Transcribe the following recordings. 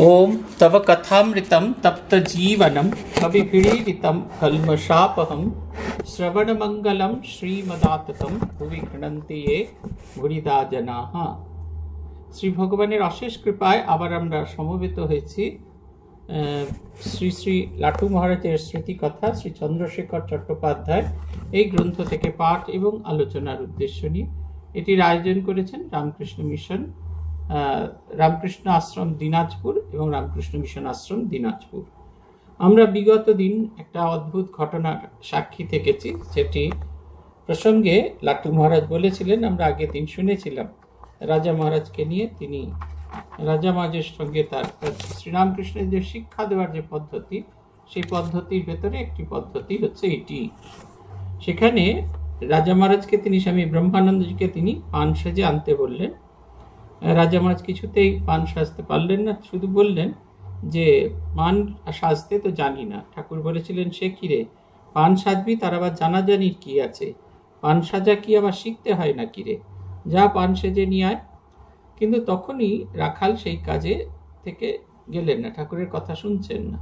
ॐ तव कथामृतं तप्तजीवनं कविपीडितं कल्मषापहं श्रवणमङ्गलं শ্রীমদাততম ভুবি গণন্তি এ ভুরিদা জনাহ শ্রী ভগবানের অশেষ কৃপায় আবার আমরা সমবেত হয়েছি শ্রী শ্রী লাটু মহারাজের স্মৃতিকথা শ্রী চন্দ্রশেখর চট্টোপাধ্যায় এই গ্রন্থ থেকে পাঠ এবং আলোচনার উদ্দেশ্য নিয়ে এটির আয়োজন করেছেন রামকৃষ্ণ মিশন রামকৃষ্ণ আশ্রম দিনাজপুর এবং রামকৃষ্ণ মিশন আশ্রম দিনাজপুর আমরা বিগত দিন একটা অদ্ভুত ঘটনা সাক্ষী থেকেছি সেটি প্রসঙ্গে লাটু মহারাজ বলেছিলেন আমরা আগে দিন শুনেছিলাম রাজা মহারাজকে নিয়ে তিনি রাজা মহারাজের সঙ্গে তার শ্রীরামকৃষ্ণের যে শিক্ষা দেওয়ার যে পদ্ধতি সেই পদ্ধতির ভেতরে একটি পদ্ধতি হচ্ছে এটি সেখানে রাজা মহারাজকে তিনি স্বামী ব্রহ্মানন্দজিকে তিনি পান সেজে আনতে বললেন রাজা মহারাজ কিছুতেই পান সাজতে পারলেন না শুধু বললেন যে পান সাজতে তো জানি না ঠাকুর বলেছিলেন সে কিরে পান সাজবি তার আবার জানাজানির কি আছে পান সাজা কি আবার শিখতে হয় না কিরে যা পান সেজে নিয়ে আয় কিন্তু তখনই রাখাল সেই কাজে থেকে গেলেন না ঠাকুরের কথা শুনছেন না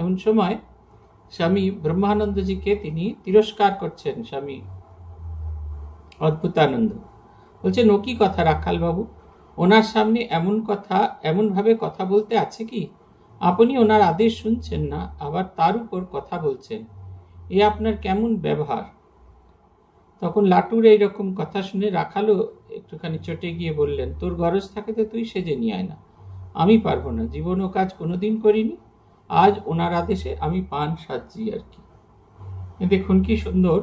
এমন সময় স্বামী ব্রহ্মানন্দজিকে তিনি তিরস্কার করছেন স্বামী অদ্ভুতানন্দ বলছেন ও কি কথা রাখালবাবু ওনার সামনে এমন কথা এমনভাবে কথা বলতে আছে কি আপনি ওনার আদেশ শুনছেন না আবার তার উপর কথা বলছেন এ আপনার কেমন ব্যবহার তখন লাটুর এইরকম কথা শুনে রাখালো একটুখানি চটে গিয়ে বললেন তোর গরজ থাকে তো তুই সেজে নিয়ে আয় না আমি পারবো না জীবন ও কাজ কোনোদিন করিনি আজ ওনার আদেশে আমি পান সাজছি আর কি দেখুন কি সুন্দর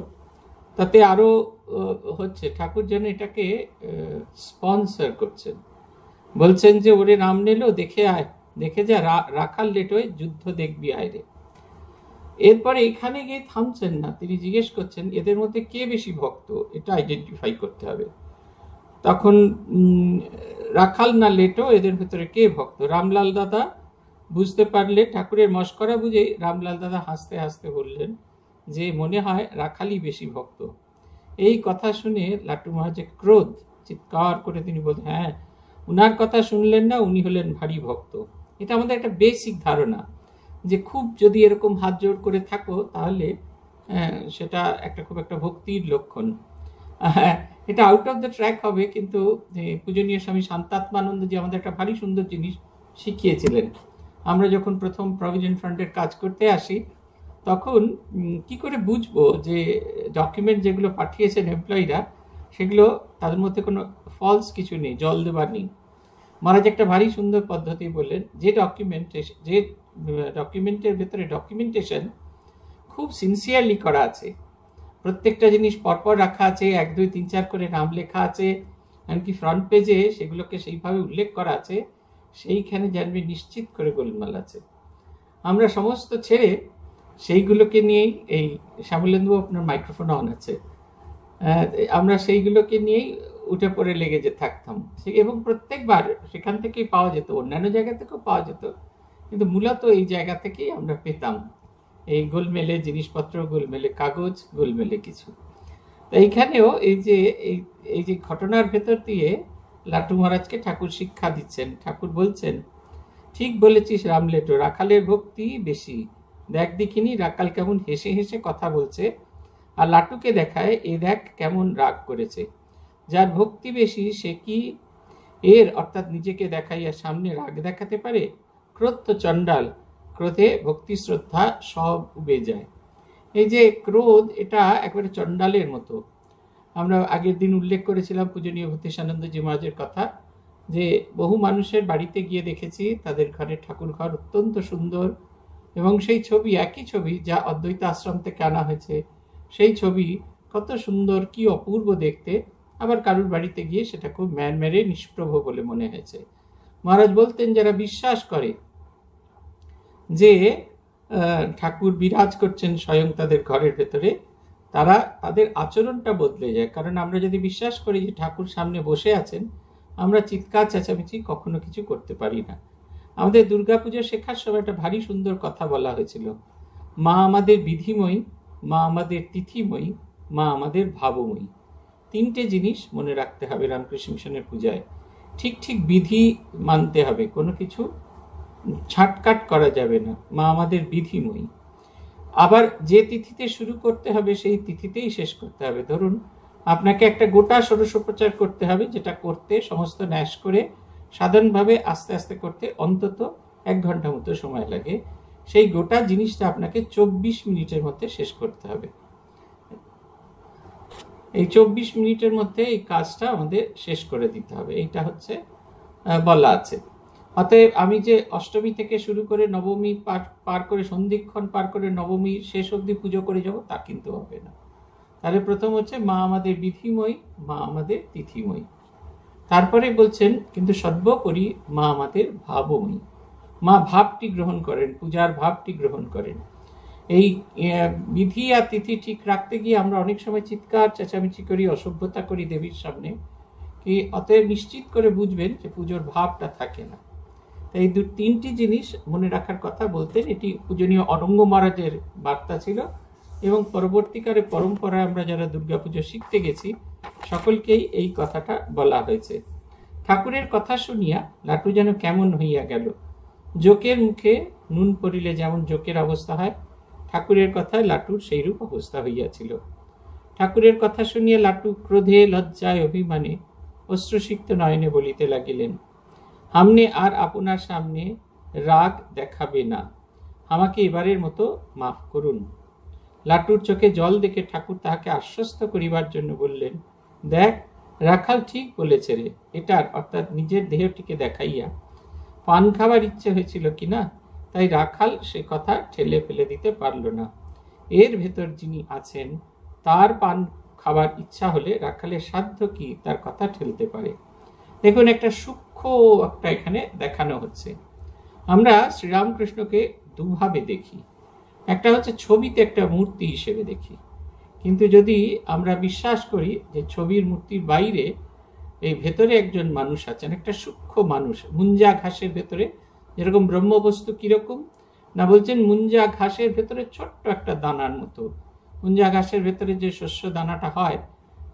তাতে আরও হচ্ছে ঠাকুর যেন এটাকে স্পন্সর করছেন বলছেন যে ওরে রাম নিল দেখে আয় দেখে যা রাখাল লেটোয় যুদ্ধ দেখবি আয় রে এরপরে এখানে গিয়ে থামছেন না তিনি জিজ্ঞেস করছেন এদের মধ্যে কে বেশি ভক্ত এটা আইডেন্টিফাই করতে হবে তখন রাখাল না লেটো এদের ভেতরে কে ভক্ত রামলাল দাদা বুঝতে পারলে ঠাকুরের মস্করা বুঝেই রামলাল দাদা হাসতে হাসতে বললেন যে মনে হয় রাখালই বেশি ভক্ত এই কথা শুনে লাটু মহারাজের ক্রোধ চিৎকার করে তিনি বলতেন হ্যাঁ উনার কথা শুনলেন না উনি হলেন ভারী ভক্ত এটা আমাদের একটা বেসিক ধারণা যে খুব যদি এরকম হাত জোর করে থাকো তাহলে হ্যাঁ, সেটা একটা খুব একটা ভক্তির লক্ষণ এটা আউট অফ দ্য ট্র্যাক হবে কিন্তু পূজনীয় স্বামী শান্তাত্মানন্দ যে আমাদের একটা ভারী সুন্দর জিনিস শিখিয়েছিলেন আমরা যখন প্রথম প্রভিডেন্ট ফান্ডের কাজ করতে আসি তখন কি করে বুঝবো যে ডকুমেন্ট যেগুলো পাঠিয়েছেন এমপ্লয়িরা সেগুলো তাদের মধ্যে কোনো ফলস কিছু নেই জল দেবার নেই মহারাজ একটা ভারী সুন্দর পদ্ধতি বললেন যে ডকুমেন্টেশন যে ডকুমেন্টের ভেতরে ডকুমেন্টেশন খুব সিনসিয়ারলি করা আছে প্রত্যেকটা জিনিস পরপর রাখা আছে এক দুই তিন চার করে নাম লেখা আছে এমনকি ফ্রন্ট পেজে সেগুলোকে সেইভাবে উল্লেখ করা আছে সেইখানে জানবে নিশ্চিত করে গোলমাল আছে আমরা সমস্ত ছেড়ে সেইগুলোকে নিয়েই এই শ্যামলেন্দু আপনার মাইক্রোফোন অন আছে আমরা সেইগুলোকে নিয়েই উঠে পড়ে লেগে যে থাকতাম এবং প্রত্যেকবার সেখান থেকেই পাওয়া যেত অন্যান্য জায়গা থেকেও পাওয়া যেত কিন্তু মূলত এই জায়গা থেকেই আমরা পেতাম এই গোলমেলে জিনিসপত্র গোলমেলে কাগজ গোলমেলে কিছু তো এইখানেও এই যে এই এই যে ঘটনার ভেতর দিয়ে লাটু মহারাজকে ঠাকুর শিক্ষা দিচ্ছেন ঠাকুর বলছেন ঠিক বলেছিস রামলেটো রাখালের ভক্তি বেশি দেখ দেখিনি রাকাল কেমন হেসে হেসে কথা বলছে আর লাটুকে দেখায় এ দেখ কেমন রাগ করেছে যার ভক্তি বেশি সে কি এর অর্থাৎ নিজেকে দেখাইয়া সামনে রাগ দেখাতে পারে ক্রোধ তো চণ্ডাল ক্রোধে ভক্তি শ্রদ্ধা সব উবে যায় এই যে ক্রোধ এটা একবারে চণ্ডালের মতো আমরা আগের দিন উল্লেখ করেছিলাম পূজনীয় ভূতেশানন্দজি মহারাজের কথা যে বহু মানুষের বাড়িতে গিয়ে দেখেছি তাদের ঘরে ঠাকুর ঘর অত্যন্ত সুন্দর এবং সেই ছবি একই ছবি যা অদ্বৈত আশ্রম থেকে আনা হয়েছে সেই ছবি কত সুন্দর কি অপূর্ব দেখতে আবার কারুর বাড়িতে গিয়ে সেটা খুব ম্যানম্যারে নিষ্প্রভ বলে মনে হয়েছে মহারাজ বলতেন যারা বিশ্বাস করে যে ঠাকুর বিরাজ করছেন স্বয়ং তাদের ঘরের ভেতরে তারা তাদের আচরণটা বদলে যায় কারণ আমরা যদি বিশ্বাস করি যে ঠাকুর সামনে বসে আছেন আমরা চিৎকার চেঁচামেচি কখনো কিছু করতে পারি না আমাদের দুর্গাপুজো শেখার সময় একটা ভারী সুন্দর কথা বলা হয়েছিল মা আমাদের বিধিময়ী মা আমাদের তিথিময়ী মা আমাদের ভাবময়ী তিনটে জিনিস মনে রাখতে হবে রামকৃষ্ণ মিশনের পূজায় ঠিক ঠিক বিধি মানতে হবে কোনো কিছু ছাটকাট করা যাবে না মা আমাদের বিধিময়ী আবার যে তিথিতে শুরু করতে হবে সেই তিথিতেই শেষ করতে হবে ধরুন আপনাকে একটা গোটা ষোড়শ প্রচার করতে হবে যেটা করতে সমস্ত ন্যাস করে সাধারণভাবে আস্তে আস্তে করতে অন্তত এক ঘন্টা মতো সময় লাগে সেই গোটা জিনিসটা আপনাকে চব্বিশ মিনিটের মধ্যে শেষ করতে হবে এই চব্বিশ মিনিটের মধ্যে এই কাজটা আমাদের শেষ করে দিতে হবে এইটা হচ্ছে বলা আছে অতএব আমি যে অষ্টমী থেকে শুরু করে নবমী পার পার করে সন্ধিক্ষণ পার করে নবমী শেষ অবধি পুজো করে যাব তা কিন্তু হবে না তাহলে প্রথম হচ্ছে মা আমাদের বিধিময় মা আমাদের তিথিময়ী তারপরে বলছেন কিন্তু সর্বোপরি মা আমাদের ভাবময়ী মা ভাবটি গ্রহণ করেন পূজার ভাবটি গ্রহণ করেন এই বিধি আর তিথি ঠিক রাখতে গিয়ে আমরা অনেক সময় চিৎকার চেঁচামেচি করি অসভ্যতা করি দেবীর সামনে কি অতএব নিশ্চিত করে বুঝবেন যে পুজোর ভাবটা থাকে না তাই এই দু তিনটি জিনিস মনে রাখার কথা বলতেন এটি পূজনীয় অরঙ্গ মহারাজের বার্তা ছিল এবং পরবর্তীকালে পরম্পরায় আমরা যারা দুর্গাপুজো শিখতে গেছি সকলকেই এই কথাটা বলা হয়েছে ঠাকুরের কথা শুনিয়া লাটু যেন কেমন হইয়া গেল জোকের মুখে নুন পড়িলে যেমন জোকের অবস্থা হয় ঠাকুরের কথায় লাটুর সেইরূপ অবস্থা হইয়াছিল ঠাকুরের কথা শুনিয়া লাটু ক্রোধে লজ্জায় অভিমানে অশ্রুসিক্ত নয়নে বলিতে লাগিলেন হামনে আর আপনার সামনে রাগ দেখাবে না আমাকে এবারের মতো মাফ করুন লাটুর চোখে জল দেখে ঠাকুর তাহাকে আশ্বস্ত করিবার জন্য বললেন দেখ রাখাল ঠিক বলেছে রে এটার অর্থাৎ নিজের দেহটিকে দেখাইয়া পান খাবার ইচ্ছে হয়েছিল কি না তাই রাখাল সে কথা ঠেলে ফেলে দিতে পারল না এর ভেতর যিনি আছেন তার পান খাবার ইচ্ছা হলে রাখালের সাধ্য কি তার কথা ঠেলতে পারে দেখুন একটা সূক্ষ্ম একটা এখানে দেখানো হচ্ছে আমরা শ্রীরামকৃষ্ণকে দুভাবে দেখি একটা হচ্ছে ছবিতে একটা মূর্তি হিসেবে দেখি কিন্তু যদি আমরা বিশ্বাস করি যে ছবির মূর্তির বাইরে এই ভেতরে একজন মানুষ আছেন একটা সূক্ষ্ম মানুষ মুঞ্জা ঘাসের ভেতরে যেরকম ব্রহ্মবস্তু কীরকম না বলছেন মুঞ্জা ঘাসের ভেতরে ছোট্ট একটা দানার মতো মুঞ্জা ঘাসের ভেতরে যে শস্য দানাটা হয়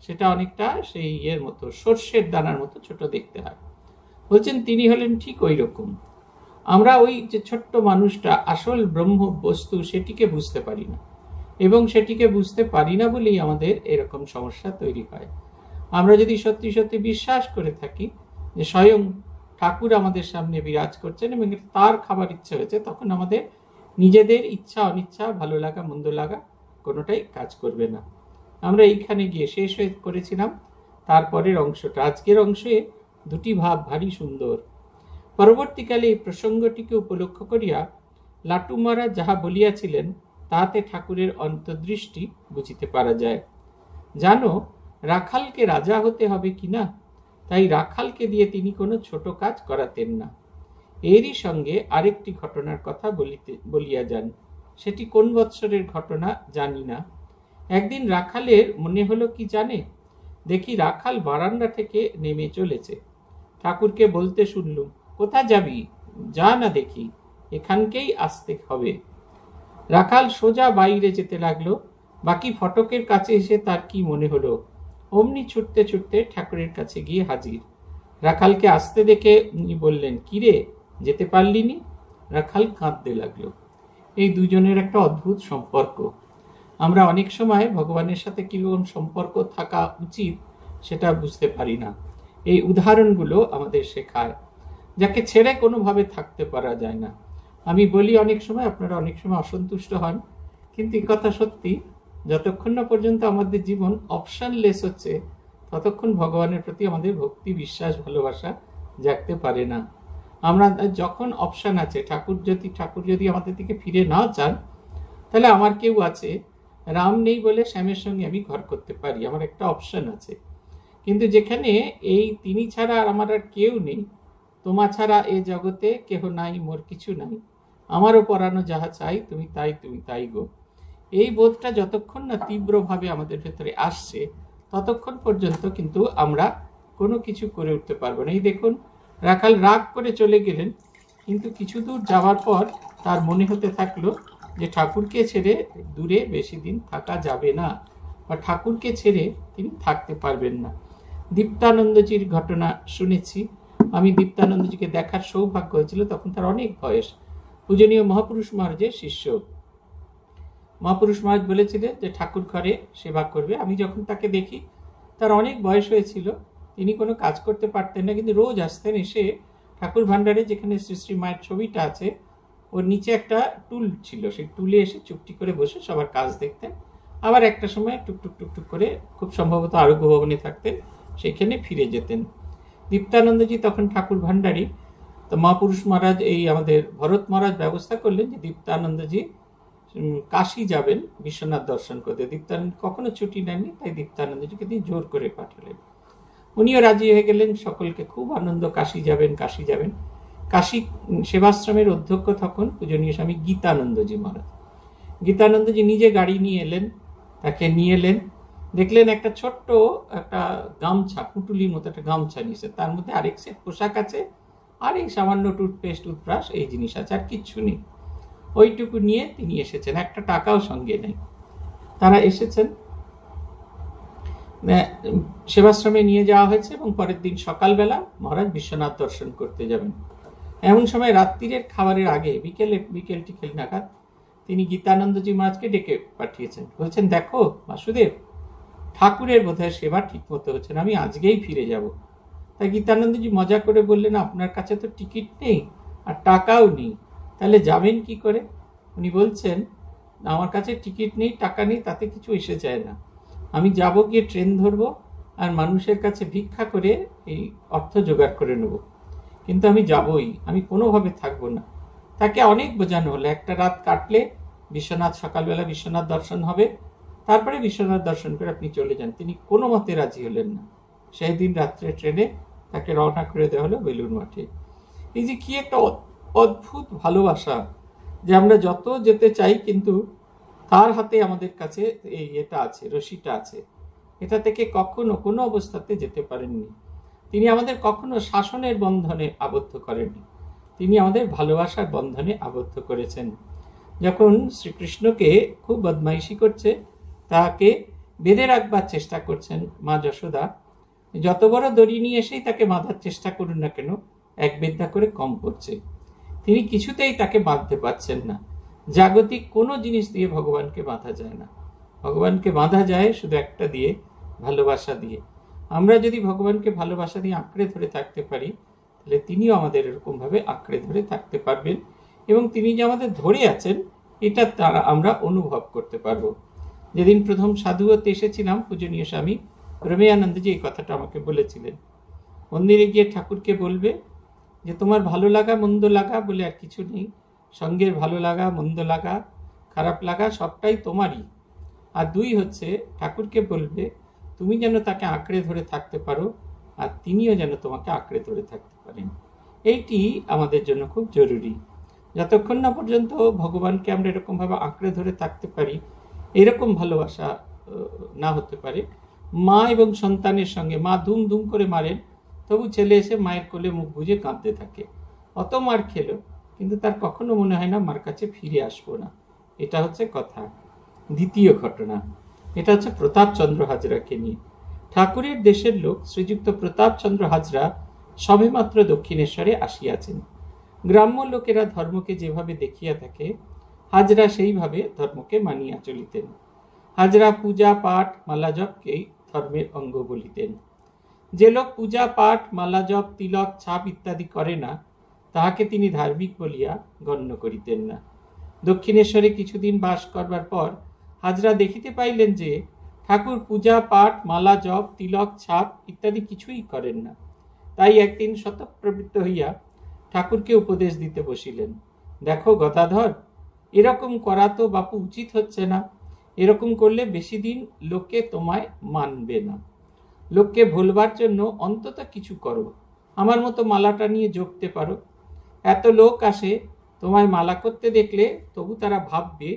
সেটা অনেকটা সেই ইয়ের মতো সর্ষের দানার মতো ছোট দেখতে হয় বলছেন তিনি হলেন ঠিক ওই রকম আমরা ওই যে ছোট্ট মানুষটা আসল ব্রহ্ম বস্তু সেটিকে বুঝতে পারি না এবং সেটিকে বুঝতে পারি না বলেই আমাদের এরকম সমস্যা তৈরি হয় আমরা যদি সত্যি সত্যি বিশ্বাস করে থাকি যে স্বয়ং ঠাকুর আমাদের সামনে বিরাজ করছেন এবং তার খাবার ইচ্ছে হয়েছে তখন আমাদের নিজেদের ইচ্ছা অনিচ্ছা ভালো লাগা মন্দ লাগা কোনোটাই কাজ করবে না আমরা এইখানে গিয়ে শেষ হয়ে করেছিলাম তারপরের অংশটা আজকের অংশে দুটি ভাব ভারী সুন্দর পরবর্তীকালে এই প্রসঙ্গটিকে উপলক্ষ করিয়া লাটুমারা যাহা বলিয়াছিলেন তাতে ঠাকুরের অন্তর্দৃষ্টি বুঝিতে পারা যায় জানো রাখালকে রাজা হতে হবে কি না তাই রাখালকে দিয়ে তিনি কোনো ছোট কাজ করাতেন না এরই সঙ্গে আরেকটি ঘটনার কথা বলিতে বলিয়া যান সেটি কোন বৎসরের ঘটনা জানি না একদিন রাখালের মনে হলো কি জানে দেখি রাখাল বারান্দা থেকে নেমে চলেছে ঠাকুরকে বলতে শুনলুম কোথা যাবি যা না দেখি এখানকেই আসতে হবে রাখাল সোজা বাইরে যেতে লাগলো বাকি ফটকের কাছে এসে তার কি মনে হলো অমনি ছুটতে ছুটতে ঠাকুরের কাছে গিয়ে হাজির রাখালকে আসতে দেখে উনি বললেন কিরে যেতে পারলি নি রাখাল কাঁদতে লাগলো এই দুজনের একটা অদ্ভুত সম্পর্ক আমরা অনেক সময় ভগবানের সাথে কীরকম সম্পর্ক থাকা উচিত সেটা বুঝতে পারি না এই উদাহরণগুলো আমাদের শেখায় যাকে ছেড়ে কোনোভাবে থাকতে পারা যায় না আমি বলি অনেক সময় আপনারা অনেক সময় অসন্তুষ্ট হন কিন্তু এই কথা সত্যি যতক্ষণ না পর্যন্ত আমাদের জীবন অপশানলেস হচ্ছে ততক্ষণ ভগবানের প্রতি আমাদের ভক্তি বিশ্বাস ভালোবাসা জাগতে পারে না আমরা যখন অপশান আছে ঠাকুর যদি ঠাকুর যদি আমাদের দিকে ফিরে না চান তাহলে আমার কেউ আছে রাম নেই বলে শ্যামের সঙ্গে আমি ঘর করতে পারি আমার একটা অপশান আছে কিন্তু যেখানে এই তিনি ছাড়া আর আমার আর কেউ নেই তোমা ছাড়া এ জগতে কেহ নাই মোর কিছু নাই আমারও পরানো যাহা চাই তুমি তাই তুমি তাই গো এই বোধটা যতক্ষণ না তীব্রভাবে আমাদের ভেতরে আসছে ততক্ষণ পর্যন্ত কিন্তু আমরা কোনো কিছু করে উঠতে পারবো না এই দেখুন রাখাল রাগ করে চলে গেলেন কিন্তু কিছু দূর যাওয়ার পর তার মনে হতে থাকলো যে ঠাকুরকে ছেড়ে দূরে বেশি দিন থাকা যাবে না বা ঠাকুরকে ছেড়ে তিনি থাকতে পারবেন না দীপ্তানন্দজির ঘটনা শুনেছি আমি দীপ্তানন্দজিকে দেখার সৌভাগ্য হয়েছিল তখন তার অনেক বয়স পূজনীয় মহাপুরুষ মহারাজের শিষ্য মহাপুরুষ মহারাজ বলেছিলেন যে ঠাকুর ঘরে সেবা করবে আমি যখন তাকে দেখি তার অনেক বয়স হয়েছিল তিনি কোনো কাজ করতে পারতেন না কিন্তু রোজ আসতেন এসে ঠাকুর ভান্ডারে যেখানে শ্রী শ্রী মায়ের ছবিটা আছে ওর নিচে একটা টুল ছিল সেই টুলে এসে চুপটি করে বসে সবার কাজ দেখতেন আবার একটা সময় টুকটুক টুকটুক করে খুব সম্ভবত আরোগ্য ভবনে থাকতেন সেখানে ফিরে যেতেন দীপ্তানন্দজি তখন ঠাকুর ভান্ডারী তো মহাপুরুষ মহারাজ এই আমাদের ভরত মহারাজ ব্যবস্থা করলেন যে দীপ্তানন্দজি কাশি যাবেন বিশ্বনাথ দর্শন করতে দীপ্তানন্দ কখনো ছুটি নেননি তাই দীপ্তানন্দজিকে তিনি জোর করে পাঠালেন উনিও রাজি হয়ে গেলেন সকলকে খুব আনন্দ কাশি যাবেন কাশি যাবেন কাশি সেবাশ্রমের অধ্যক্ষ তখন পূজনীয় স্বামী গীতানন্দজি মহারাজ গীতানন্দজি নিজে গাড়ি নিয়ে এলেন তাকে নিয়ে এলেন দেখলেন একটা ছোট্ট একটা গামছা পুটুলির মতো একটা গামছা নিয়েছে তার মধ্যে আরেক সেট পোশাক আছে আর এই সামান্য টুথপেস্ট টুথব্রাশ এই জিনিস আছে আর কিচ্ছু নেই ওইটুকু নিয়ে তিনি এসেছেন একটা টাকাও সঙ্গে নেই তারা এসেছেন সেবাশ্রমে নিয়ে যাওয়া হয়েছে এবং পরের দিন সকালবেলা মহারাজ বিশ্বনাথ দর্শন করতে যাবেন এমন সময় রাত্রিরের খাবারের আগে বিকেলে বিকেল টিকেল নাগাদ তিনি গীতানন্দজি মহারাজকে ডেকে পাঠিয়েছেন বলছেন দেখো বাসুদেব ঠাকুরের বোধহয় সেবা ঠিক মতো হচ্ছে না আমি আজকেই ফিরে যাব তাই গীতানন্দজি মজা করে বললেন আপনার কাছে তো টিকিট নেই আর টাকাও নেই তাহলে যাবেন কি করে উনি বলছেন আমার কাছে টিকিট নেই টাকা নেই তাতে কিছু এসে যায় না আমি যাব গিয়ে ট্রেন ধরবো আর মানুষের কাছে ভিক্ষা করে এই অর্থ জোগাড় করে নেব কিন্তু আমি যাবই আমি কোনোভাবে থাকবো না তাকে অনেক বোঝানো হলো একটা রাত কাটলে বিশ্বনাথ সকালবেলা বিশ্বনাথ দর্শন হবে তারপরে বিশ্বনাথ দর্শন করে আপনি চলে যান তিনি কোনো মতে রাজি হলেন না সেই দিন রাত্রে ট্রেনে তাকে রওনা করে দেওয়া হলো বেলুর মাঠে এই যে কি একটা অদ্ভুত ভালোবাসা যে আমরা যত যেতে চাই কিন্তু তার হাতে আমাদের কাছে এই এটা আছে রশিটা আছে এটা থেকে কখনো কোনো অবস্থাতে যেতে পারেননি তিনি আমাদের কখনো শাসনের বন্ধনে আবদ্ধ করেননি তিনি আমাদের ভালোবাসার বন্ধনে আবদ্ধ করেছেন যখন শ্রীকৃষ্ণকে খুব বদমাইশি করছে তাকে বেঁধে রাখবার চেষ্টা করছেন মা যশোদা যত বড় দড়ি নিয়ে এসেই তাকে বাঁধার চেষ্টা করুন না কেন এক বিদ্যা করে কম করছে তিনি কিছুতেই তাকে বাঁধতে পারছেন না জাগতিক কোনো জিনিস দিয়ে ভগবানকে বাঁধা যায় না ভগবানকে বাঁধা যায় শুধু একটা দিয়ে ভালোবাসা দিয়ে আমরা যদি ভগবানকে ভালোবাসা দিয়ে আঁকড়ে ধরে থাকতে পারি তাহলে তিনিও আমাদের এরকমভাবে আঁকড়ে ধরে থাকতে পারবেন এবং তিনি যে আমাদের ধরে আছেন এটা তারা আমরা অনুভব করতে পারব যেদিন প্রথম সাধুয়তে এসেছিলাম পূজনীয় স্বামী রমিয়ানন্দজি এই কথাটা আমাকে বলেছিলেন মন্দিরে গিয়ে ঠাকুরকে বলবে যে তোমার ভালো লাগা মন্দ লাগা বলে আর কিছু নেই সঙ্গের ভালো লাগা মন্দ লাগা খারাপ লাগা সবটাই তোমারই আর দুই হচ্ছে ঠাকুরকে বলবে তুমি যেন তাকে আঁকড়ে ধরে থাকতে পারো আর তিনিও যেন তোমাকে আঁকড়ে ধরে থাকতে পারেন এইটি আমাদের জন্য খুব জরুরি যতক্ষণ না পর্যন্ত ভগবানকে আমরা এরকমভাবে আঁকড়ে ধরে থাকতে পারি এরকম ভালোবাসা না হতে পারে মা এবং সন্তানের সঙ্গে মা ধুম ধুম করে মারেন তবু ছেলে এসে মায়ের কোলে মুখ বুঝে কাঁদতে থাকে অত মার খেলো কিন্তু তার কখনো মনে হয় না মার কাছে ফিরে আসবো না এটা হচ্ছে কথা দ্বিতীয় ঘটনা এটা হচ্ছে প্রতাপচন্দ্র হাজরাকে নিয়ে ঠাকুরের দেশের লোক শ্রীযুক্ত প্রতাপচন্দ্র হাজরা সবেমাত্র দক্ষিণেশ্বরে আসিয়াছেন গ্রাম্য লোকেরা ধর্মকে যেভাবে দেখিয়া থাকে হাজরা সেইভাবে ধর্মকে মানিয়া চলিতেন হাজরা পূজা পাঠ মালাজপকেই ধর্মের অঙ্গ বলিতেন যে লোক পূজা পাঠ মালা জপ তিলক ছাপ ইত্যাদি করে না তাহাকে তিনি ধার্মিক বলিয়া গণ্য করিতেন না দক্ষিণেশ্বরে কিছুদিন বাস করবার পর হাজরা দেখিতে পাইলেন যে ঠাকুর পূজা পাঠ মালা জপ তিলক ছাপ ইত্যাদি কিছুই করেন না তাই একদিন শতপ্রবৃত্ত হইয়া ঠাকুরকে উপদেশ দিতে বসিলেন দেখো গদাধর এরকম করা তো বাপু উচিত হচ্ছে না এরকম করলে বেশি দিন লোকে তোমায় মানবে না লোককে ভুলবার জন্য অন্তত কিছু করো আমার মতো মালাটা নিয়ে যোগতে পারো এত লোক আসে তোমায় মালা করতে দেখলে তবু তারা ভাববে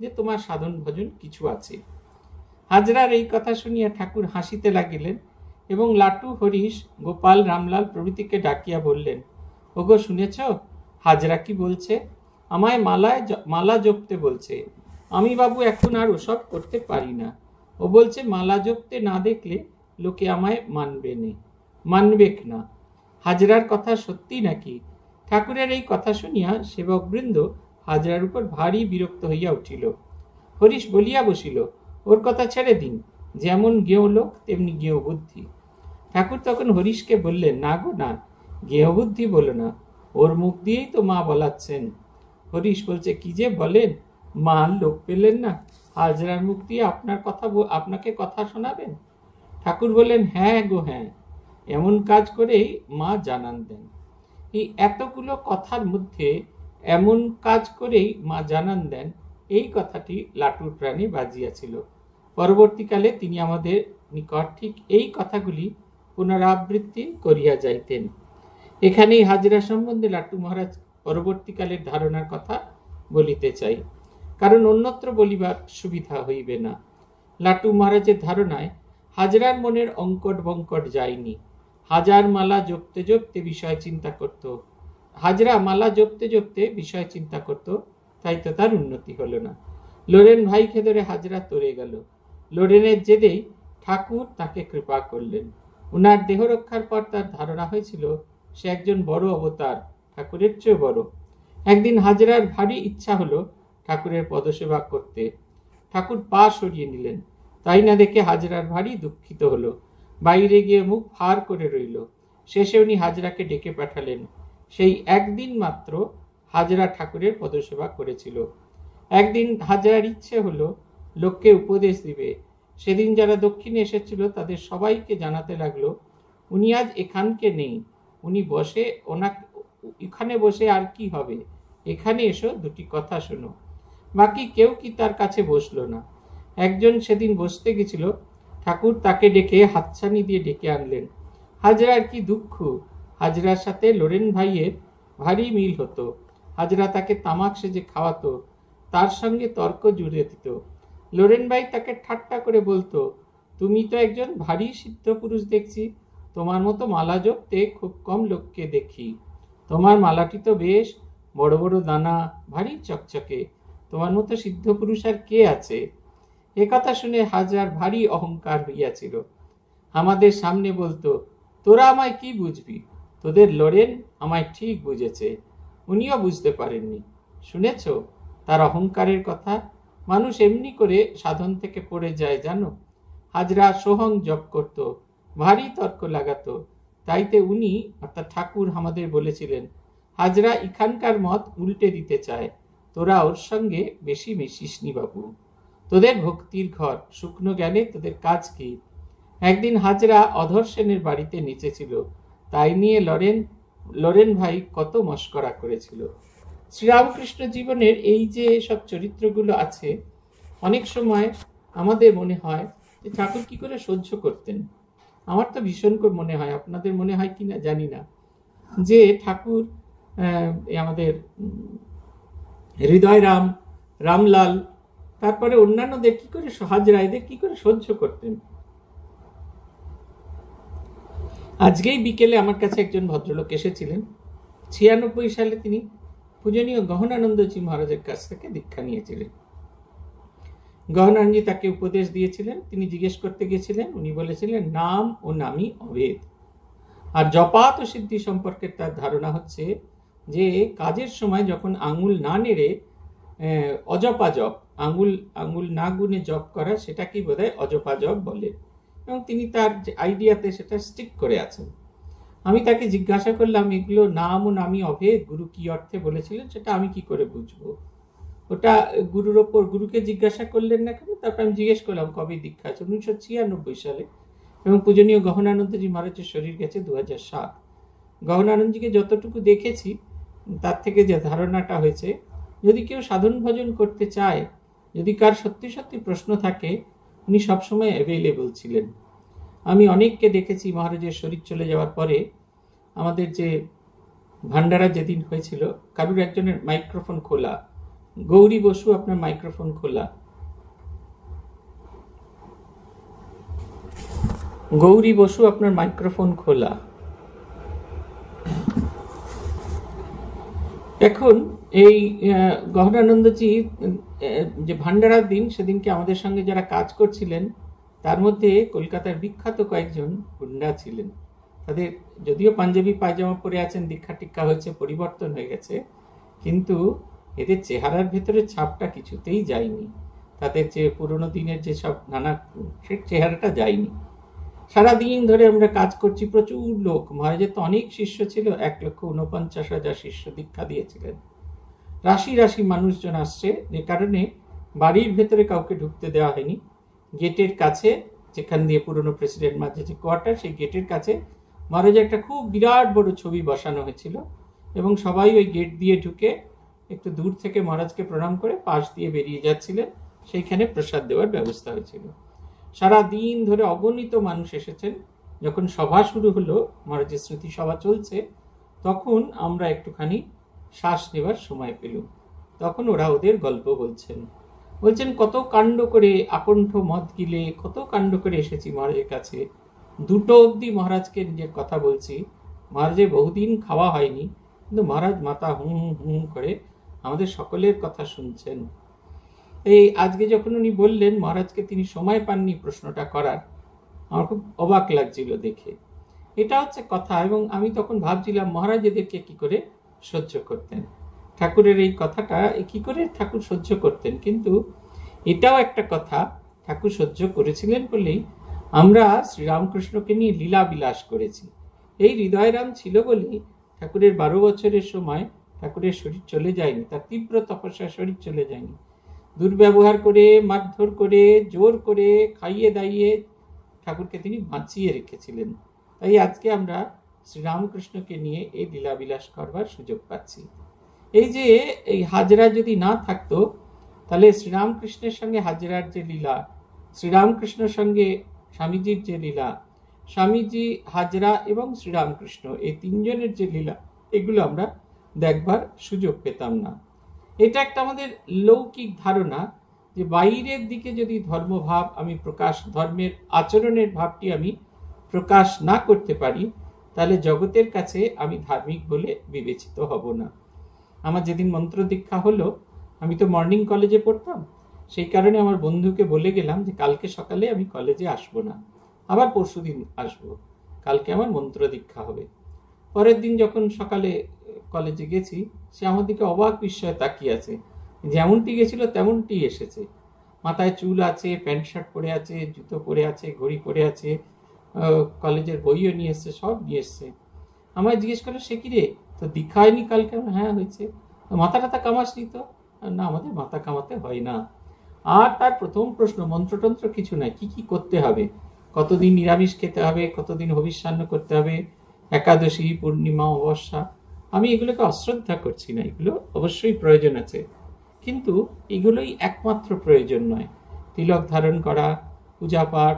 যে তোমার সাধন ভজন কিছু আছে হাজরার এই কথা শুনিয়া ঠাকুর হাসিতে লাগিলেন এবং লাটু হরিশ গোপাল রামলাল প্রভৃতিকে ডাকিয়া বললেন ওগো শুনেছ হাজরা কি বলছে আমায় মালায় মালা জপতে বলছে আমি বাবু এখন আর ওসব করতে পারি না ও বলছে মালা জপতে না দেখলে লোকে আমায় মানবে নে মানবেক না হাজরার কথা সত্যি নাকি ঠাকুরের এই কথা শুনিয়া সেবকবৃন্দ হাজরার উপর ভারী বিরক্ত হইয়া উঠিল হরিশ বলিয়া বসিল ওর কথা ছেড়ে দিন যেমন গেও লোক তেমনি গেও বুদ্ধি ঠাকুর তখন হরিশকে বললেন না গো না বুদ্ধি বলো না ওর মুখ দিয়েই তো মা বলাচ্ছেন হরিশ বলছে কি যে বলেন মা লোক পেলেন না হাজরার মুখ দিয়ে আপনার কথা আপনাকে কথা শোনাবেন ঠাকুর বলেন হ্যাঁ গো হ্যাঁ এমন কাজ করেই মা জানান দেন এই এতগুলো কথার মধ্যে এমন কাজ করেই মা জানান দেন এই কথাটি লাটুর প্রাণে বাজিয়াছিল পরবর্তীকালে তিনি আমাদের নিকট ঠিক এই কথাগুলি পুনরাবৃত্তি করিয়া যাইতেন এখানেই হাজিরা সম্বন্ধে লাটু মহারাজ পরবর্তীকালের ধারণার কথা বলিতে চাই কারণ অন্যত্র বলিবার সুবিধা হইবে না লাটু মহারাজের ধারণায় হাজরার মনের অঙ্কট বঙ্কট যায়নি হাজার মালা জপতে জপতে বিষয় চিন্তা করত হাজরা মালা জপতে জপতে বিষয় চিন্তা করত তাই তো তার উন্নতি হলো না লোরেন ভাই খেদরে হাজরা তরে গেল লোরেনের জেদেই ঠাকুর তাকে কৃপা করলেন উনার দেহ রক্ষার পর তার ধারণা হয়েছিল সে একজন বড় অবতার ঠাকুরের চেয়ে বড় একদিন হাজরার ভারী ইচ্ছা হলো ঠাকুরের পদসেবা করতে ঠাকুর পা সরিয়ে নিলেন তাই না দেখে হাজরার ভারী দুঃখিত হলো বাইরে গিয়ে মুখ ভার করে রইল শেষে উনি হাজরাকে ডেকে পাঠালেন সেই একদিন মাত্র হাজরা ঠাকুরের পদসেবা করেছিল একদিন হাজরার ইচ্ছে হলো লোককে উপদেশ দিবে সেদিন যারা দক্ষিণে এসেছিল তাদের সবাইকে জানাতে লাগলো উনি আজ এখানকে নেই উনি বসে ওনাকে এখানে বসে আর কি হবে এখানে এসো দুটি কথা শোনো বাকি কেউ কি তার কাছে বসলো না একজন সেদিন বসতে গেছিল ঠাকুর তাকে ডেকে হাতছানি দিয়ে ডেকে আনলেন হাজরার কি দুঃখ হাজরার সাথে লোরেন ভাইয়ের ভারী মিল হতো হাজরা তাকে তামাক সেজে খাওয়াতো তার সঙ্গে তর্ক জুড়ে দিত লোরেন ভাই তাকে ঠাট্টা করে বলতো তুমি তো একজন ভারী সিদ্ধ পুরুষ দেখছি তোমার মতো মালা জপতে খুব কম লোককে দেখি তোমার মালাটি তো বেশ বড় বড় দানা ভারী চকচকে তোমার মতো সিদ্ধ পুরুষ আর কে আছে এ কথা শুনে হাজার ভারী অহংকার হইয়াছিল আমাদের সামনে বলতো তোরা আমায় কি বুঝবি তোদের লড়েন আমায় ঠিক বুঝেছে উনিও বুঝতে পারেননি শুনেছ তার অহংকারের কথা মানুষ এমনি করে সাধন থেকে পড়ে যায় জানো হাজরা সোহং জপ করত ভারী তর্ক লাগাত তাইতে উনি অর্থাৎ ঠাকুর আমাদের বলেছিলেন হাজরা এখানকার মত উল্টে দিতে চায় তোরা ওর সঙ্গে বেশি মিশিস নি বাবু তোদের ভক্তির ঘর শুকনো জ্ঞানে তোদের কাজ কি একদিন হাজরা অধর সেনের বাড়িতে ছিল তাই নিয়ে লরেন লরেন ভাই কত মস্করা করেছিল শ্রীরামকৃষ্ণ জীবনের এই যে সব চরিত্রগুলো আছে অনেক সময় আমাদের মনে হয় যে ঠাকুর কী করে সহ্য করতেন আমার তো ভীষণ করে মনে হয় আপনাদের মনে হয় কি না জানি না যে ঠাকুর আমাদের হৃদয় রাম রামলাল তারপরে অন্যান্যদের কি করে সহজ রায়দের কি করে সহ্য করতেন আজকেই বিকেলে আমার কাছে একজন ভদ্রলোক এসেছিলেন ছিয়ানব্বই সালে তিনি পূজনীয় গহনানন্দজি মহারাজের কাছ থেকে দীক্ষা নিয়েছিলেন গহনানন্দজি তাকে উপদেশ দিয়েছিলেন তিনি জিজ্ঞেস করতে গিয়েছিলেন উনি বলেছিলেন নাম ও নামই অভেদ আর জপাত সিদ্ধি সম্পর্কে তার ধারণা হচ্ছে যে কাজের সময় যখন আঙুল না নেড়ে অজপা জপ আঙুল আঙুল না গুনে জপ করা সেটাকেই বোধ হয় অজপা জপ বলে এবং তিনি তার যে আইডিয়াতে সেটা স্টিক করে আছেন আমি তাকে জিজ্ঞাসা করলাম এগুলো নাম ও নামি অভেদ গুরু কি অর্থে বলেছিলেন সেটা আমি কি করে বুঝবো ওটা গুরুর ওপর গুরুকে জিজ্ঞাসা করলেন না কেন তারপর আমি জিজ্ঞেস করলাম কবে দীক্ষা আছে উনিশশো ছিয়ানব্বই সালে এবং পূজনীয় গহনানন্দজি মহারাজের শরীর গেছে দু হাজার সাত গহনানন্দজিকে যতটুকু দেখেছি তার থেকে যে ধারণাটা হয়েছে যদি কেউ সাধন ভজন করতে চায় যদি কার সত্যি সত্যি প্রশ্ন থাকে উনি সবসময় অ্যাভেলেবল ছিলেন আমি অনেককে দেখেছি মহারাজের শরীর চলে যাওয়ার পরে আমাদের যে ভান্ডারা যেদিন হয়েছিল কারুর একজনের মাইক্রোফোন খোলা গৌরী বসু আপনার মাইক্রোফোন খোলা গৌরী বসু আপনার মাইক্রোফোন খোলা এখন এই গহনানন্দজি যে ভান্ডারার দিন সেদিনকে আমাদের সঙ্গে যারা কাজ করছিলেন তার মধ্যে কলকাতার বিখ্যাত কয়েকজন গুন্ডা ছিলেন তাদের যদিও পাঞ্জাবি পায়জামা পরে আছেন দীক্ষা টিক্ষা হয়েছে পরিবর্তন হয়ে গেছে কিন্তু এদের চেহারার ভেতরে ছাপটা কিছুতেই যায়নি তাদের যে পুরনো দিনের যে সব নানা চেহারাটা যায়নি সারাদিন ধরে আমরা কাজ করছি প্রচুর লোক মহারাজের তো অনেক শিষ্য ছিল এক লক্ষ উনপঞ্চাশ হাজার শিষ্য দীক্ষা দিয়েছিলেন রাশি রাশি মানুষজন আসছে যে কারণে বাড়ির ভেতরে কাউকে ঢুকতে দেওয়া হয়নি গেটের কাছে যেখান দিয়ে পুরনো প্রেসিডেন্ট মাঝে যে কোয়ার্টার সেই গেটের কাছে মহারাজের একটা খুব বিরাট বড় ছবি বসানো হয়েছিল এবং সবাই ওই গেট দিয়ে ঢুকে একটু দূর থেকে মহারাজকে প্রণাম করে পাশ দিয়ে বেরিয়ে যাচ্ছিলেন সেইখানে প্রসাদ দেওয়ার ব্যবস্থা হয়েছিল সারা দিন ধরে অগণিত মানুষ এসেছেন যখন সভা শুরু হলো মহারাজের স্মৃতি সভা চলছে তখন আমরা একটুখানি শ্বাস নেবার সময় পেলুম তখন ওরা ওদের গল্প বলছেন বলছেন কত কাণ্ড করে আকণ্ঠ মদ গিলে কত কাণ্ড করে এসেছি মহারাজের কাছে দুটো অবধি মহারাজকে নিজের কথা বলছি মহারাজে বহুদিন খাওয়া হয়নি কিন্তু মহারাজ মাতা হুম হুম করে আমাদের সকলের কথা শুনছেন এই আজকে যখন উনি বললেন মহারাজকে তিনি সময় পাননি প্রশ্নটা করার আমার খুব অবাক লাগছিল দেখে এটা হচ্ছে কথা এবং আমি তখন ভাবছিলাম মহারাজ এদেরকে কী করে সহ্য করতেন ঠাকুরের এই কথাটা কী করে ঠাকুর সহ্য করতেন কিন্তু এটাও একটা কথা ঠাকুর সহ্য করেছিলেন বলেই আমরা শ্রীরামকৃষ্ণকে নিয়ে লীলা বিলাস করেছি এই হৃদয়রাম ছিল বলেই ঠাকুরের বারো বছরের সময় ঠাকুরের শরীর চলে যায়নি তার তীব্র তপস্যা শরীর চলে যায়নি দুর্ব্যবহার করে মারধর করে জোর করে খাইয়ে দাইয়ে ঠাকুরকে তিনি বাঁচিয়ে রেখেছিলেন তাই আজকে আমরা শ্রীরামকৃষ্ণকে নিয়ে এই লীলাবিলাস করবার সুযোগ পাচ্ছি এই যে এই হাজরা যদি না থাকতো তাহলে শ্রীরামকৃষ্ণের সঙ্গে হাজরার যে লীলা শ্রীরামকৃষ্ণের সঙ্গে স্বামীজির যে লীলা স্বামীজি হাজরা এবং শ্রীরামকৃষ্ণ এই তিনজনের যে লীলা এগুলো আমরা দেখবার সুযোগ পেতাম না এটা একটা আমাদের লৌকিক ধারণা যে বাইরের দিকে যদি ধর্মভাব আমি প্রকাশ ধর্মের আচরণের ভাবটি আমি প্রকাশ না করতে পারি তাহলে জগতের কাছে আমি ধার্মিক বলে বিবেচিত হব না আমার যেদিন মন্ত্র দীক্ষা হলো আমি তো মর্নিং কলেজে পড়তাম সেই কারণে আমার বন্ধুকে বলে গেলাম যে কালকে সকালে আমি কলেজে আসব না আবার পরশু দিন আসবো কালকে আমার মন্ত্র দীক্ষা হবে পরের দিন যখন সকালে কলেজে গেছি সে আমার দিকে অবাক বিস্ময়ে তাকিয়ে আছে যেমনটি গেছিল তেমনটি এসেছে মাথায় চুল আছে প্যান্ট শার্ট পরে আছে জুতো পরে আছে ঘড়ি পরে আছে কলেজের বইও নিয়ে এসছে সব নিয়ে এসছে আমায় জিজ্ঞেস করলো সে কি রে তো দীক্ষা হয়নি কালকে হ্যাঁ হয়েছে মাথা টাথা কামাসনি তো না আমাদের মাথা কামাতে হয় না আর তার প্রথম প্রশ্ন মন্ত্রতন্ত্র কিছু নাই কি কি করতে হবে কতদিন নিরামিষ খেতে হবে কতদিন হবিষ্যান্ন করতে হবে একাদশী পূর্ণিমা অবস্যা আমি এগুলোকে অশ্রদ্ধা করছি না এগুলো অবশ্যই প্রয়োজন আছে কিন্তু এগুলোই একমাত্র প্রয়োজন নয় তিলক ধারণ করা পূজা পাঠ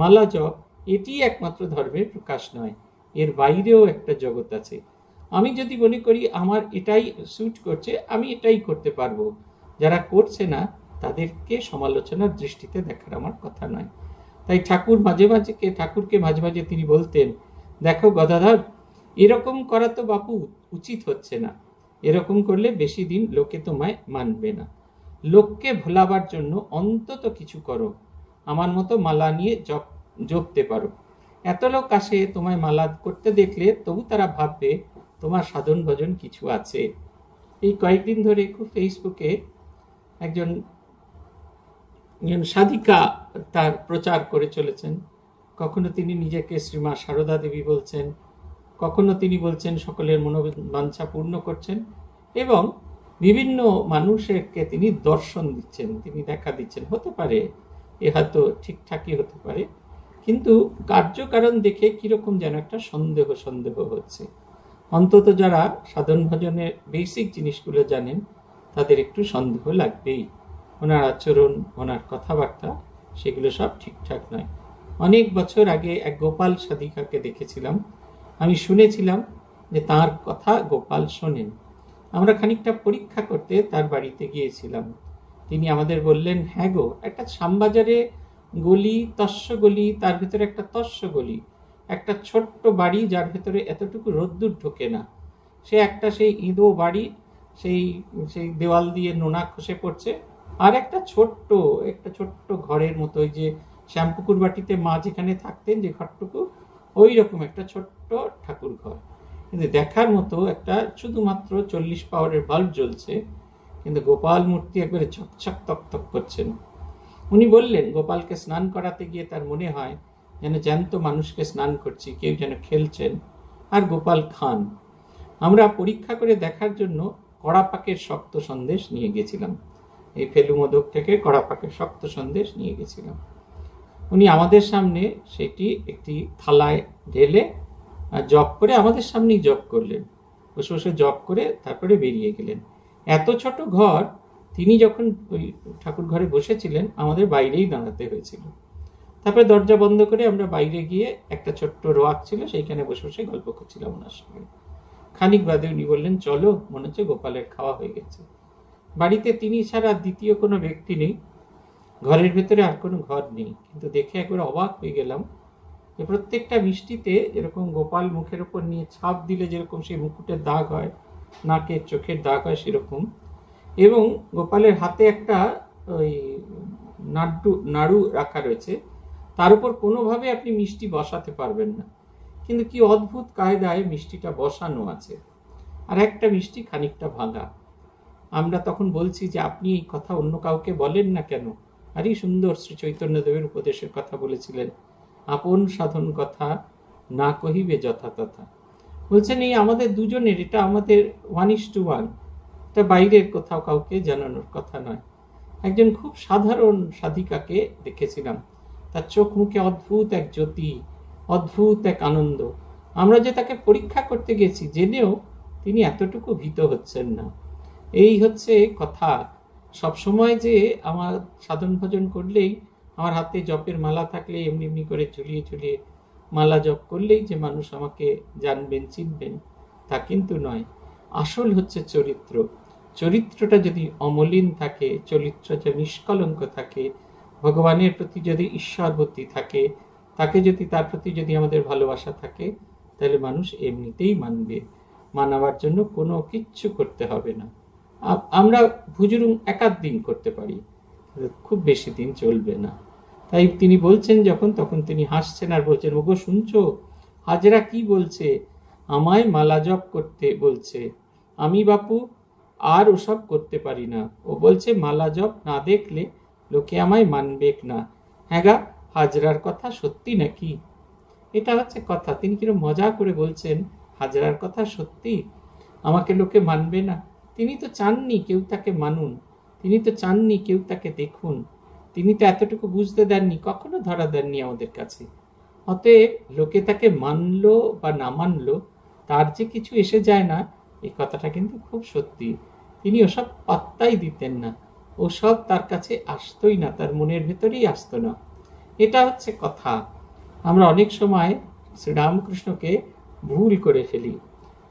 মালা জপ এটি একমাত্র ধর্মের প্রকাশ নয় এর বাইরেও একটা জগৎ আছে আমি যদি মনে করি আমার এটাই স্যুট করছে আমি এটাই করতে পারবো যারা করছে না তাদেরকে সমালোচনার দৃষ্টিতে দেখার আমার কথা নয় তাই ঠাকুর মাঝে মাঝে কে ঠাকুরকে মাঝে মাঝে তিনি বলতেন দেখো গদাধর এরকম করা তো বাপু উচিত হচ্ছে না এরকম করলে বেশি দিন লোকে তোমায় মানবে না লোককে ভোলাবার জন্য অন্তত কিছু করো আমার মতো মালা নিয়ে জপ জপতে পারো এত লোক আসে তোমায় মালা করতে দেখলে তবু তারা ভাববে তোমার সাধন ভজন কিছু আছে এই কয়েকদিন ধরে খুব ফেসবুকে একজন সাধিকা তার প্রচার করে চলেছেন কখনো তিনি নিজেকে শ্রীমা সারদা দেবী বলছেন কখনো তিনি বলছেন সকলের মনোবাঞ্ছা পূর্ণ করছেন এবং বিভিন্ন মানুষকে তিনি দর্শন দিচ্ছেন তিনি দেখা দিচ্ছেন হতে পারে এ হয়তো ঠিকঠাকই হতে পারে কিন্তু কার্যকারণ দেখে কীরকম যেন একটা সন্দেহ সন্দেহ হচ্ছে অন্তত যারা সাধন ভজনের বেসিক জিনিসগুলো জানেন তাদের একটু সন্দেহ লাগবেই ওনার আচরণ ওনার কথাবার্তা সেগুলো সব ঠিকঠাক নয় অনেক বছর আগে এক গোপাল সাধিকাকে দেখেছিলাম আমি শুনেছিলাম যে তার কথা গোপাল শোনেন আমরা খানিকটা পরীক্ষা করতে তার বাড়িতে গিয়েছিলাম তিনি আমাদের বললেন হ্যাঁ গো একটা শ্যামবাজারে গলি তস্য গলি তার ভেতরে একটা তস্য গলি একটা ছোট্ট বাড়ি যার ভেতরে এতটুকু রোদ্দুর ঢোকে না সে একটা সেই ইঁদো বাড়ি সেই সেই দেওয়াল দিয়ে নোনা খসে পড়ছে আর একটা ছোট্ট একটা ছোট্ট ঘরের মতো ওই যে শ্যামপুকুর বাটিতে মা যেখানে থাকতেন যে ঘরটুকু ওই রকম একটা ছোট্ট ঠাকুর ঘর কিন্তু দেখার মতো একটা শুধুমাত্র চল্লিশ পাওয়ারের বাল্ব জ্বলছে কিন্তু গোপাল মূর্তি একবারে ঝকঝক তক তক করছেন উনি বললেন গোপালকে স্নান করাতে গিয়ে তার মনে হয় যেন জ্যান্ত মানুষকে স্নান করছি কেউ যেন খেলছেন আর গোপাল খান আমরা পরীক্ষা করে দেখার জন্য কড়াপাকের শক্ত সন্দেশ নিয়ে গেছিলাম এই ফেলু মদক থেকে কড়াপাকের শক্ত সন্দেশ নিয়ে গেছিলাম উনি আমাদের সামনে সেটি একটি থালায় ঢেলে আর জপ করে আমাদের সামনেই জপ করলেন বসে বসে জপ করে তারপরে বেরিয়ে গেলেন এত ছোট ঘর তিনি যখন ওই ঠাকুর ঘরে বসেছিলেন আমাদের বাইরেই দাঁড়াতে হয়েছিল তারপরে দরজা বন্ধ করে আমরা বাইরে গিয়ে একটা ছোট্ট রোয়াক ছিল সেইখানে বসে বসে গল্প করছিলাম ওনার সঙ্গে খানিক বাদে উনি বললেন চলো মনে হচ্ছে গোপালের খাওয়া হয়ে গেছে বাড়িতে তিনি ছাড়া দ্বিতীয় কোনো ব্যক্তি নেই ঘরের ভেতরে আর কোনো ঘর নেই কিন্তু দেখে একবার অবাক হয়ে গেলাম যে প্রত্যেকটা মিষ্টিতে যেরকম গোপাল মুখের ওপর নিয়ে ছাপ দিলে যেরকম সেই মুকুটের দাগ হয় নাকের চোখের দাগ হয় সেরকম এবং গোপালের হাতে একটা ওই নাড্ডু নাড়ু রাখা রয়েছে তার উপর কোনোভাবে আপনি মিষ্টি বসাতে পারবেন না কিন্তু কি অদ্ভুত কায়দায় মিষ্টিটা বসানো আছে আর একটা মিষ্টি খানিকটা ভাঙা আমরা তখন বলছি যে আপনি এই কথা অন্য কাউকে বলেন না কেন আরই সুন্দর শ্রী চৈতন্যদেবের উপদেশের কথা বলেছিলেন আপন সাধন কথা না কহিবে যথাতথা বলছেন এই আমাদের দুজনের এটা আমাদের ওয়ান ইস টু ওয়ান এটা বাইরের কোথাও কাউকে জানানোর কথা নয় একজন খুব সাধারণ সাধিকাকে দেখেছিলাম তার চোখ মুখে অদ্ভুত এক জ্যোতি অদ্ভুত এক আনন্দ আমরা যে তাকে পরীক্ষা করতে গেছি জেনেও তিনি এতটুকু ভীত হচ্ছেন না এই হচ্ছে কথা সবসময় যে আমার সাধন ভজন করলেই আমার হাতে জপের মালা থাকলে এমনি এমনি করে ঝুলিয়ে ঝুলিয়ে মালা জপ করলেই যে মানুষ আমাকে জানবেন চিনবেন তা কিন্তু নয় আসল হচ্ছে চরিত্র চরিত্রটা যদি অমলিন থাকে চরিত্রটা নিষ্কলঙ্ক থাকে ভগবানের প্রতি যদি ঈশ্বরবতী থাকে তাকে যদি তার প্রতি যদি আমাদের ভালোবাসা থাকে তাহলে মানুষ এমনিতেই মানবে মানাবার জন্য কোনো কিচ্ছু করতে হবে না আমরা ভুজুরুং একাধ দিন করতে পারি খুব বেশি দিন চলবে না তাই তিনি বলছেন যখন তখন তিনি হাসছেন আর বলছেন ওগো শুনছো হাজরা কি বলছে আমায় মালা জপ করতে বলছে আমি বাপু আর ওসব করতে পারি না ও বলছে মালা জপ না দেখলে লোকে আমায় মানবেক না হ্যাঁ গা হাজরার কথা সত্যি নাকি এটা হচ্ছে কথা তিনি কিরম মজা করে বলছেন হাজরার কথা সত্যি আমাকে লোকে মানবে না তিনি তো চাননি কেউ তাকে মানুন তিনি তো চাননি কেউ তাকে দেখুন তিনি তো এতটুকু বুঝতে দেননি কখনো ধরা দেননি আমাদের কাছে অতএব লোকে তাকে মানল বা না মানল তার যে কিছু এসে যায় না এই কথাটা কিন্তু খুব সত্যি তিনি ওসব পাত্তাই দিতেন না ওসব তার কাছে আসতোই না তার মনের ভেতরেই আসতো না এটা হচ্ছে কথা আমরা অনেক সময় শ্রীরামকৃষ্ণকে ভুল করে ফেলি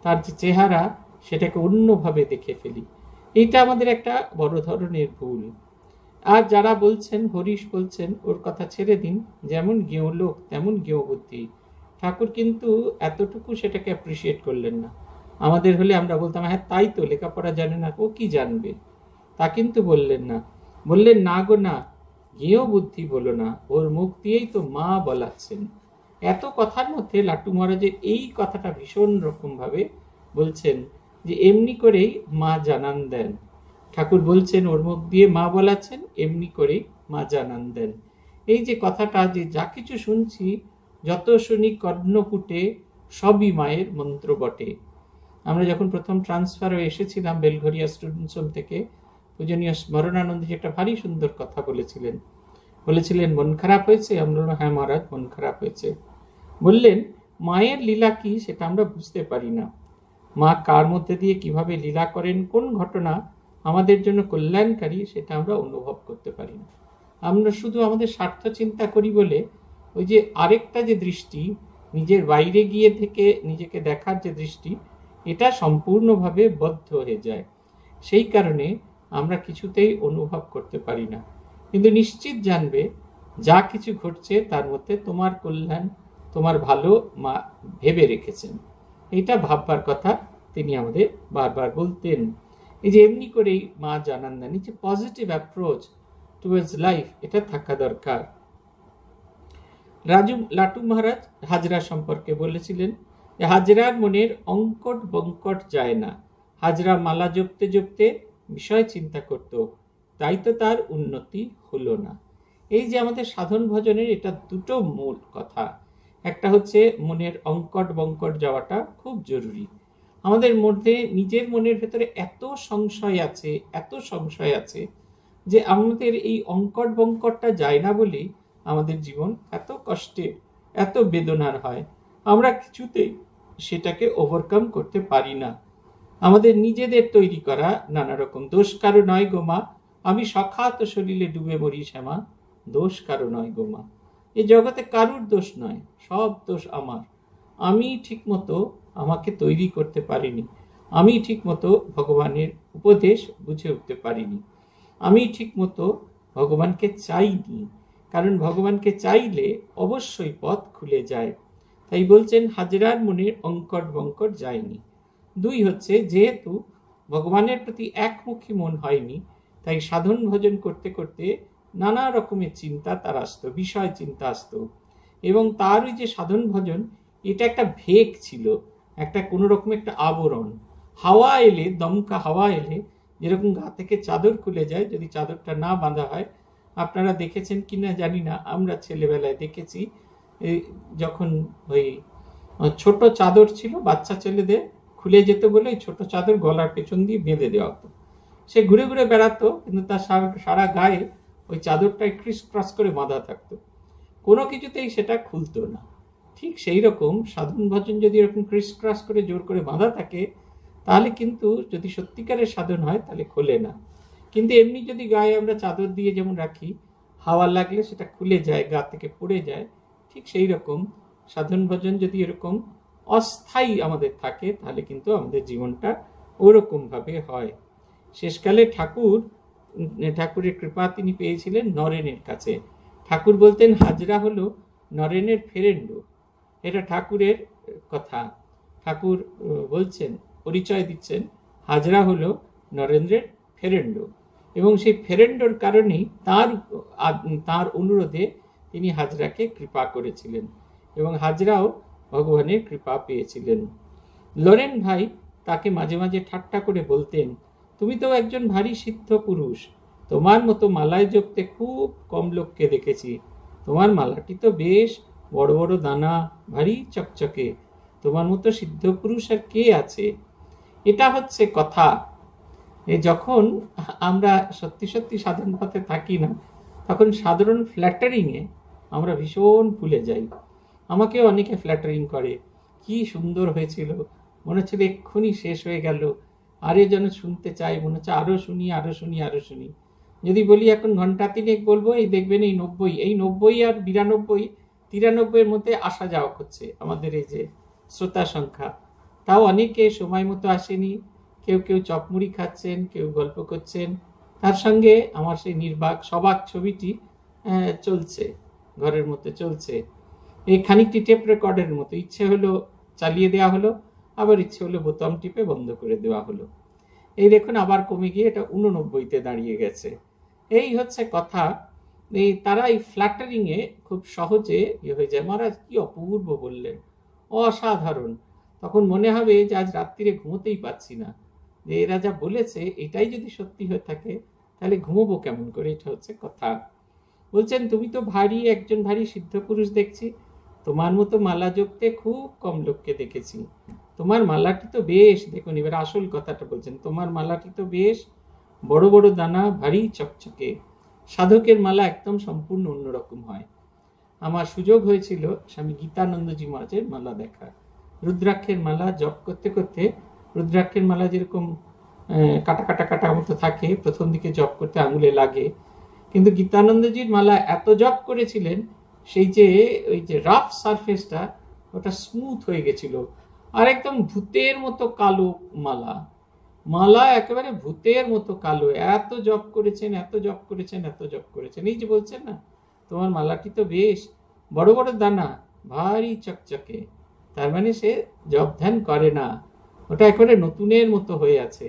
তার যে চেহারা সেটাকে অন্যভাবে দেখে ফেলি এটা আমাদের একটা বড় ধরনের ভুল আর যারা বলছেন হরিশ বলছেন ওর কথা ছেড়ে দিন যেমন গেঁয়ো লোক তেমন গেঁয়ো বুদ্ধি ঠাকুর কিন্তু এতটুকু সেটাকে অ্যাপ্রিসিয়েট করলেন না আমাদের হলে আমরা বলতাম হ্যাঁ তাই তো লেখাপড়া জানে না ও কি জানবে তা কিন্তু বললেন না বললেন না গো না গেঁয়ো বুদ্ধি বলো না ওর মুখ দিয়েই তো মা বলাচ্ছেন এত কথার মধ্যে লাট্টু মহারাজের এই কথাটা ভীষণ রকমভাবে বলছেন যে এমনি করেই মা জানান দেন ঠাকুর বলছেন ওর মুখ দিয়ে মা বলাচ্ছেন এমনি করেই মা জানান দেন এই যে কথাটা যে যা কিছু শুনছি যত শুনি কর্ণকুটে সবই মায়ের মন্ত্র বটে আমরা যখন প্রথম ট্রান্সফারে এসেছিলাম বেলঘরিয়া স্টুডেন্টস হোম থেকে পূজনীয় যে একটা ভারী সুন্দর কথা বলেছিলেন বলেছিলেন মন খারাপ হয়েছে আমরা বললাম হ্যাঁ মহারাজ মন খারাপ হয়েছে বললেন মায়ের লীলা কি সেটা আমরা বুঝতে পারি না মা কার মধ্যে দিয়ে কিভাবে লীলা করেন কোন ঘটনা আমাদের জন্য কল্যাণকারী সেটা আমরা অনুভব করতে পারি না আমরা শুধু আমাদের স্বার্থ চিন্তা করি বলে ওই যে আরেকটা যে দৃষ্টি নিজের বাইরে গিয়ে থেকে নিজেকে দেখার যে দৃষ্টি এটা সম্পূর্ণভাবে বদ্ধ হয়ে যায় সেই কারণে আমরা কিছুতেই অনুভব করতে পারি না কিন্তু নিশ্চিত জানবে যা কিছু ঘটছে তার মধ্যে তোমার কল্যাণ তোমার ভালো মা ভেবে রেখেছেন এটা ভাববার কথা তিনি আমাদের বারবার বলতেন এই যে এমনি করেই মা জানান না নিচে পজিটিভ অ্যাপ্রোচ টুয়ার্ডস লাইফ এটা থাকা দরকার রাজু লাটু মহারাজ হাজরা সম্পর্কে বলেছিলেন যে হাজরার মনের অঙ্কট বঙ্কট যায় না হাজরা মালা জপতে জপতে বিষয় চিন্তা করত তাই তো তার উন্নতি হলো না এই যে আমাদের সাধন ভজনের এটা দুটো মূল কথা একটা হচ্ছে মনের অঙ্কট বঙ্কট যাওয়াটা খুব জরুরি আমাদের মধ্যে নিজের মনের ভেতরে এত সংশয় আছে এত সংশয় আছে যে আমাদের এই অঙ্কট বঙ্কটটা যায় না বলেই আমাদের জীবন এত কষ্টে এত বেদনার হয় আমরা কিছুতে সেটাকে ওভারকাম করতে পারি না আমাদের নিজেদের তৈরি করা নানা রকম দোষ কারো নয় গোমা আমি সখাত শরীরে ডুবে মরি শ্যামা দোষ কারো নয় গোমা এ জগতে কারুর দোষ নয় সব দোষ আমার আমি ঠিকমতো আমাকে তৈরি করতে পারিনি আমি ঠিকমতো ভগবানের উপদেশ বুঝে উঠতে পারিনি আমি ঠিকমতো ভগবানকে চাইনি কারণ ভগবানকে চাইলে অবশ্যই পথ খুলে যায় তাই বলছেন হাজরার মনের অঙ্কট বঙ্কট যায়নি দুই হচ্ছে যেহেতু ভগবানের প্রতি একমুখী মন হয়নি তাই সাধন ভজন করতে করতে নানা রকমের চিন্তা তার আসতো বিষয় চিন্তা আসতো এবং তার ওই যে সাধন ভজন এটা একটা ভেক ছিল একটা কোনো রকম একটা আবরণ হাওয়া এলে দমকা হাওয়া এলে যেরকম গা থেকে চাদর খুলে যায় যদি চাদরটা না বাঁধা হয় আপনারা দেখেছেন কি না জানি না আমরা ছেলেবেলায় দেখেছি যখন ওই ছোট চাদর ছিল বাচ্চা ছেলেদের খুলে যেত বলে ওই ছোট চাদর গলার পেছন দিয়ে বেঁধে দেওয়া হতো সে ঘুরে ঘুরে বেড়াতো কিন্তু তার সারা গায়ে ওই চাদরটায় ক্রিস ক্রস করে বাঁধা থাকতো কোনো কিছুতেই সেটা খুলতো না ঠিক সেই রকম সাধন ভজন যদি এরকম ক্রিস ক্রাস করে জোর করে বাঁধা থাকে তাহলে কিন্তু যদি সত্যিকারের সাধন হয় তাহলে খোলে না কিন্তু এমনি যদি গায়ে আমরা চাদর দিয়ে যেমন রাখি হাওয়া লাগলে সেটা খুলে যায় গা থেকে পড়ে যায় ঠিক সেই রকম সাধন ভজন যদি এরকম অস্থায়ী আমাদের থাকে তাহলে কিন্তু আমাদের জীবনটা ওরকমভাবে হয় শেষকালে ঠাকুর ঠাকুরের কৃপা তিনি পেয়েছিলেন নরেনের কাছে ঠাকুর বলতেন হাজরা হলো নরেনের ফেরেন্ডু এটা ঠাকুরের কথা ঠাকুর বলছেন পরিচয় দিচ্ছেন হাজরা হলো নরেন্দ্রের ফেরেন্ডো এবং সেই ফেরেন্ডোর কারণেই তার তার অনুরোধে তিনি হাজরাকে কৃপা করেছিলেন এবং হাজরাও ভগবানের কৃপা পেয়েছিলেন লরেন ভাই তাকে মাঝে মাঝে ঠাট্টা করে বলতেন তুমি তো একজন ভারী সিদ্ধ পুরুষ তোমার মতো মালায় জপতে খুব কম লোককে দেখেছি তোমার মালাটি তো বেশ বড় বড় দানা ভারী চকচকে তোমার মতো সিদ্ধ পুরুষ আর কে আছে এটা হচ্ছে কথা যখন আমরা সত্যি সত্যি সাধারণ পথে থাকি না তখন সাধারণ ফ্ল্যাটারিংয়ে আমরা ভীষণ ভুলে যাই আমাকে অনেকে ফ্ল্যাটারিং করে কি সুন্দর হয়েছিল মনে হচ্ছিল এক্ষুনি শেষ হয়ে গেল আরে যেন শুনতে চাই মনে হচ্ছে আরও শুনি আরও শুনি আরও শুনি যদি বলি এখন ঘন্টা তিনেক বলবো এই দেখবেন এই নব্বই এই নব্বই আর বিরানব্বই তিরানব্বইয়ের মধ্যে আসা যাওয়া করছে আমাদের এই যে শ্রোতা সংখ্যা তাও অনেকে সময় মতো আসেনি কেউ কেউ চপমুড়ি খাচ্ছেন কেউ গল্প করছেন তার সঙ্গে আমার সেই নির্বাক সবাক ছবিটি চলছে ঘরের মধ্যে চলছে এই খানিকটি টেপ রেকর্ডের মতো ইচ্ছে হলো চালিয়ে দেওয়া হলো আবার ইচ্ছে হলে বোতাম টিপে বন্ধ করে দেওয়া হলো এই দেখুন আবার কমে গিয়ে এটা উননব্বইতে দাঁড়িয়ে গেছে এই হচ্ছে কথা এই তারা এই ফ্ল্যাটারিংয়ে খুব সহজে ইয়ে হয়ে যায় মহারাজ কী অপূর্ব বললেন অসাধারণ তখন মনে হবে যে আজ রাত্রিরে ঘুমোতেই পাচ্ছি না যে এরা যা বলেছে এটাই যদি সত্যি হয়ে থাকে তাহলে ঘুমোবো কেমন করে এটা হচ্ছে কথা বলছেন তুমি তো ভারী একজন ভারী সিদ্ধ পুরুষ দেখছি তোমার মতো মালা জপতে খুব কম লোককে দেখেছি তোমার মালাটি তো বেশ দেখুন এবার আসল কথাটা বলছেন তোমার মালাটি তো বেশ বড় বড় দানা ভারী চকচকে সাধকের মালা একদম সম্পূর্ণ অন্যরকম হয় আমার সুযোগ হয়েছিল স্বামী গীতানন্দজি মহারাজের মালা দেখার রুদ্রাক্ষের মালা জপ করতে করতে রুদ্রাক্ষের মালা যেরকম কাটা কাটা কাটা মতো থাকে প্রথম দিকে জপ করতে আঙুলে লাগে কিন্তু গীতানন্দজির মালা এত জপ করেছিলেন সেই যে ওই যে রাফ সারফেসটা ওটা স্মুথ হয়ে গেছিল আর একদম ভূতের মতো কালো মালা মালা একেবারে ভূতের মতো কালো এত জব করেছেন এত জব করেছেন এত জব করেছেন এই যে বলছেন না তোমার মালাটি তো বেশ বড় বড় দানা ভারী চকচকে তার মানে সে জব ধ্যান করে না ওটা একেবারে নতুনের মতো হয়ে আছে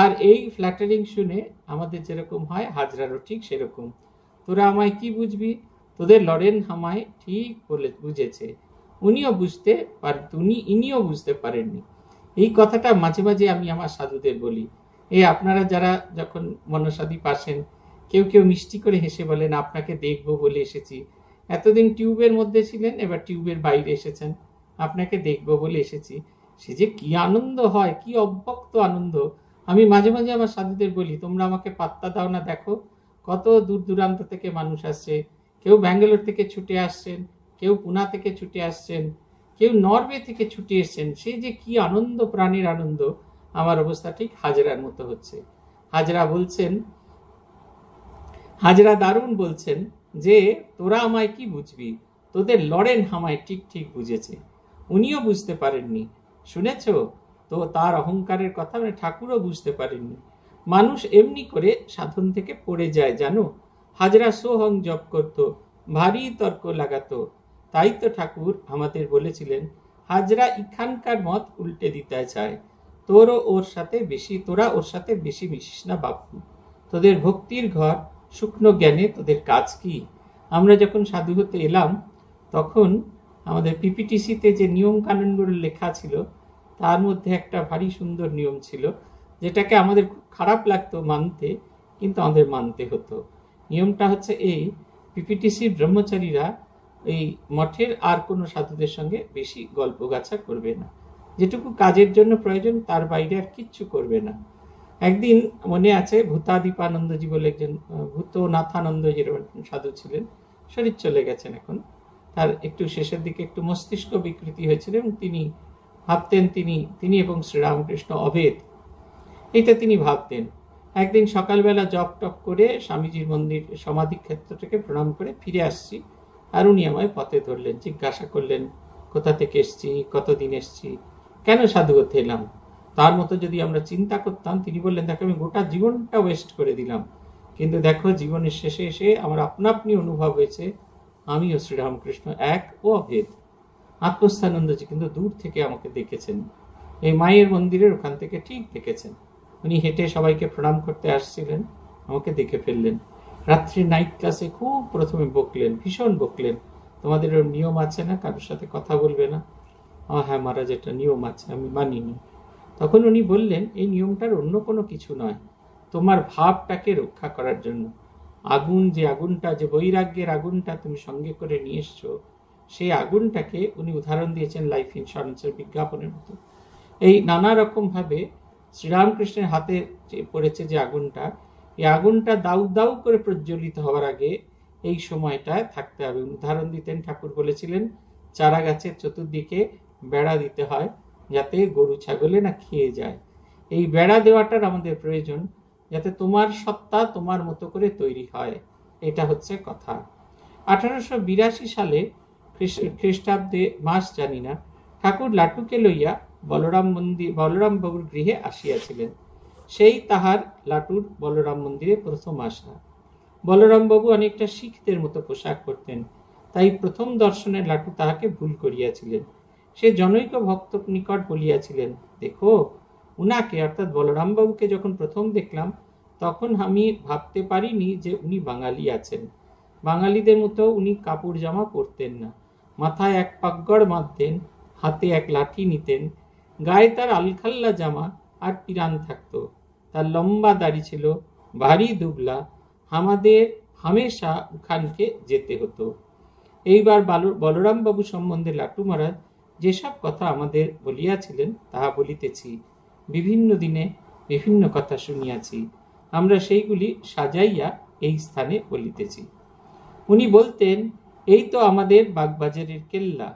আর এই ফ্ল্যাটারিং শুনে আমাদের যেরকম হয় হাজরারও ঠিক সেরকম তোরা আমায় কি বুঝবি তোদের লরেন হামায় ঠিক বলে বুঝেছে উনিও বুঝতে পার উনি ইনিও বুঝতে পারেননি এই কথাটা মাঝে মাঝে আমি আমার সাধুদের বলি এ আপনারা যারা যখন মনসাধি পাশেন কেউ কেউ মিষ্টি করে হেসে বলেন আপনাকে দেখব বলে এসেছি এতদিন টিউবের মধ্যে ছিলেন এবার টিউবের বাইরে এসেছেন আপনাকে দেখবো বলে এসেছি সে যে কি আনন্দ হয় কি অব্যক্ত আনন্দ আমি মাঝে মাঝে আমার সাধুদের বলি তোমরা আমাকে পাত্তা দাও না দেখো কত দূর দূরান্ত থেকে মানুষ আসছে কেউ ব্যাঙ্গালোর থেকে ছুটে আসছেন কেউ পুনা থেকে ছুটে আসছেন কেউ নরওয়ে থেকে ছুটে এসছেন সেই যে কি আনন্দ প্রাণীর আনন্দ আমার অবস্থা ঠিক হাজরার মতো হচ্ছে হাজরা বলছেন হাজরা দারুণ বলছেন যে তোরা আমায় কি বুঝবি তোদের লড়েন হামায় ঠিক ঠিক বুঝেছে উনিও বুঝতে পারেননি শুনেছ তো তার অহংকারের কথা মানে ঠাকুরও বুঝতে পারেননি মানুষ এমনি করে সাধন থেকে পড়ে যায় জানো হাজরা সোহং জপ করত ভারী তর্ক লাগাতো তাই তো ঠাকুর আমাদের বলেছিলেন হাজরা ইখানকার মত উল্টে দিতে চায় তোরও ওর সাথে বেশি তোরা ওর সাথে বেশি মিশিস না বাপু তোদের ভক্তির ঘর শুকনো জ্ঞানে তোদের কাজ কি আমরা যখন সাধু হতে এলাম তখন আমাদের পিপিটিসিতে যে নিয়ম কানুনগুলো লেখা ছিল তার মধ্যে একটা ভারী সুন্দর নিয়ম ছিল যেটাকে আমাদের খুব খারাপ লাগতো মানতে কিন্তু আমাদের মানতে হতো নিয়মটা হচ্ছে এই পিপিটিসি ব্রহ্মচারীরা এই মঠের আর কোনো সাধুদের সঙ্গে বেশি গল্প গাছা করবে না যেটুকু কাজের জন্য প্রয়োজন তার বাইরে আর কিচ্ছু করবে না একদিন মনে আছে ভূতাদীপানন্দজি বলে একজন নাথানন্দ যেরকম সাধু ছিলেন শরীর চলে গেছেন এখন তার একটু শেষের দিকে একটু মস্তিষ্ক বিকৃতি হয়েছিল এবং তিনি ভাবতেন তিনি তিনি এবং শ্রীরামকৃষ্ণ অভেদ এইটা তিনি ভাবতেন একদিন সকালবেলা জপ টপ করে স্বামীজির মন্দির সমাধি ক্ষেত্রটাকে প্রণাম করে ফিরে আসছি আর উনি আমায় পথে ধরলেন জিজ্ঞাসা করলেন কোথা থেকে এসছি কতদিন এসছি কেন সাধু করতে এলাম তার মতো যদি আমরা চিন্তা করতাম তিনি বললেন দেখো আমি গোটা জীবনটা ওয়েস্ট করে দিলাম কিন্তু দেখো জীবনের শেষে এসে আমার আপনা আপনি অনুভব হয়েছে আমিও শ্রীরামকৃষ্ণ এক ও অভেদ আত্মস্থানন্দজি কিন্তু দূর থেকে আমাকে দেখেছেন এই মায়ের মন্দিরের ওখান থেকে ঠিক দেখেছেন উনি হেঁটে সবাইকে প্রণাম করতে আসছিলেন আমাকে দেখে ফেললেন রাত্রি নাইট ক্লাসে খুব প্রথমে বকলেন ভীষণ বকলেন তোমাদের ওর নিয়ম আছে না কারোর সাথে কথা বলবে না ও হ্যাঁ মহারাজ যেটা নিয়ম আছে আমি মানিনি তখন উনি বললেন এই নিয়মটার অন্য কোনো কিছু নয় তোমার ভাবটাকে রক্ষা করার জন্য আগুন যে আগুনটা যে বৈরাগ্যের আগুনটা তুমি সঙ্গে করে নিয়ে এসছো সেই আগুনটাকে উনি উদাহরণ দিয়েছেন লাইফ ইন্স্যুরেন্সের বিজ্ঞাপনের মতো এই নানা রকমভাবে শ্রীরামকৃষ্ণের হাতে পড়েছে যে আগুনটা এই আগুনটা দাউ দাউ করে প্রজ্বলিত হওয়ার আগে এই সময়টায় থাকতে হবে উদাহরণ দিতেন ঠাকুর বলেছিলেন চারা গাছের চতুর্দিকে বেড়া দিতে হয় যাতে গরু ছাগলে না খেয়ে যায় এই বেড়া দেওয়াটার আমাদের প্রয়োজন যাতে তোমার সত্তা তোমার মতো করে তৈরি হয় এটা হচ্ছে কথা আঠারোশো বিরাশি সালে খ্রিস্টাব্দে মাস জানি না ঠাকুর লাটুকে লইয়া বলরাম মন্দির বলরাম বাবুর গৃহে আসিয়াছিলেন সেই তাহার লাটুর বলরাম মন্দিরে প্রথম আসা বলরাম বাবু অনেকটা শিখদের মতো পোশাক করতেন তাই প্রথম দর্শনে লাটু তাহাকে ভুল করিয়াছিলেন সে জনৈক ভক্ত নিকট বলিয়াছিলেন দেখো উনাকে অর্থাৎ বলরাম বাবুকে যখন প্রথম দেখলাম তখন আমি ভাবতে পারিনি যে উনি বাঙালি আছেন বাঙালিদের মতো উনি কাপড় জামা পরতেন না মাথায় এক পাকগড় বাঁধতেন হাতে এক লাঠি নিতেন গায়ে তার আলখাল্লা জামা আর পিরান থাকত তার লম্বা দাড়ি ছিল ভারী দুবলা আমাদের হামেশা উখানকে যেতে হতো এইবার বলরামবাবু সম্বন্ধে লাটু মহারাজ যেসব কথা আমাদের বলিয়াছিলেন তাহা বলিতেছি বিভিন্ন দিনে বিভিন্ন কথা শুনিয়াছি আমরা সেইগুলি সাজাইয়া এই স্থানে বলিতেছি উনি বলতেন এই তো আমাদের বাগবাজারের কেল্লা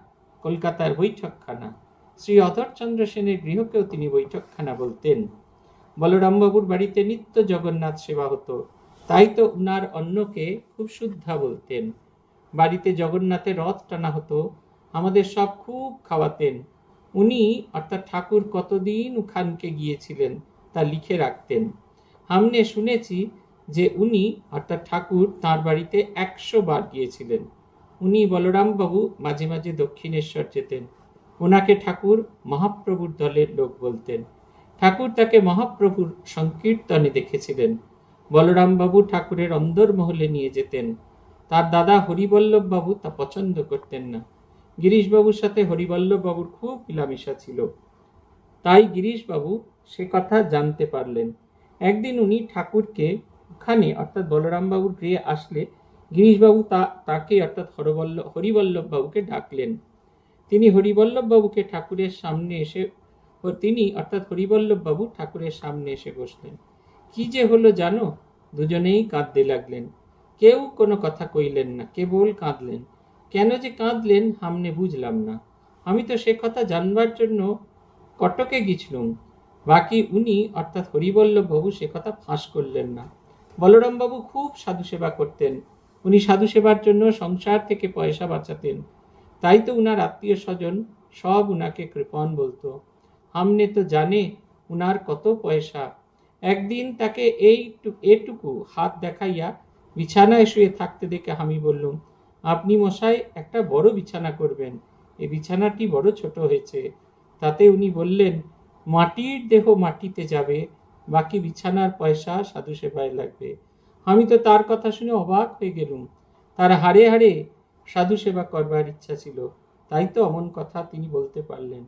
কলকাতার বৈঠকখানা শ্রী অধরচন্দ্র সেনের গৃহকেও তিনি বৈঠকখানা বলতেন বলরামবাবুর বাড়িতে নিত্য জগন্নাথ সেবা হতো তাই তো উনার অন্নকে খুব শুদ্ধা বলতেন বাড়িতে জগন্নাথের রথ টানা হতো আমাদের সব খুব খাওয়াতেন উনি অর্থাৎ ঠাকুর কতদিন উখানকে গিয়েছিলেন তা লিখে রাখতেন আমনে শুনেছি যে উনি অর্থাৎ ঠাকুর তার বাড়িতে একশো বার গিয়েছিলেন উনি বলরামবাবু মাঝে মাঝে দক্ষিণেশ্বর যেতেন ওনাকে ঠাকুর মহাপ্রভুর দলের লোক বলতেন ঠাকুর তাকে মহাপ্রভুর সংকীর্তনে দেখেছিলেন বলরামবাবু ঠাকুরের অন্দরমহলে নিয়ে যেতেন তার দাদা হরিবল্লভবাবু তা পছন্দ করতেন না গিরিশবাবুর সাথে হরিবল্লভবাবুর খুব মিলামিশা ছিল তাই গিরিশবাবু সে কথা জানতে পারলেন একদিন উনি ঠাকুরকে ওখানে অর্থাৎ বলরামবাবুর গৃহে আসলে গিরিশবাবু তা তাকে অর্থাৎ হরবল্ল হরিবল্লভবাবুকে ডাকলেন তিনি হরিবল্লভবাবুকে ঠাকুরের সামনে এসে ও তিনি অর্থাৎ হরিবল্লভবাবু ঠাকুরের সামনে এসে বসলেন কি যে হলো জানো দুজনেই কাঁদতে লাগলেন কেউ কোনো কথা কইলেন না কেবল কাঁদলেন কেন যে কাঁদলেন হামনে বুঝলাম না আমি তো সে কথা জানবার জন্য কটকে গেছিলুম বাকি উনি অর্থাৎ হরিবল্লভবাবু সে কথা ফাঁস করলেন না বলরামবাবু খুব সাধু সেবা করতেন উনি সাধু সেবার জন্য সংসার থেকে পয়সা বাঁচাতেন তাই তো উনার আত্মীয় স্বজন সব উনাকে কৃপণ বলতো হামনে তো জানে উনার কত পয়সা একদিন তাকে এই এটুকু হাত দেখাইয়া বিছানায় শুয়ে থাকতে দেখে আমি বললুম আপনি মশাই একটা বড় বিছানা করবেন এই বিছানাটি বড় ছোট হয়েছে তাতে উনি বললেন মাটির দেহ মাটিতে যাবে বাকি বিছানার পয়সা সাধু সেবায় লাগবে আমি তো তার কথা শুনে অবাক হয়ে গেলুম তার হাড়ে হাড়ে সাধু সেবা করবার ইচ্ছা ছিল তাই তো অমন কথা তিনি বলতে পারলেন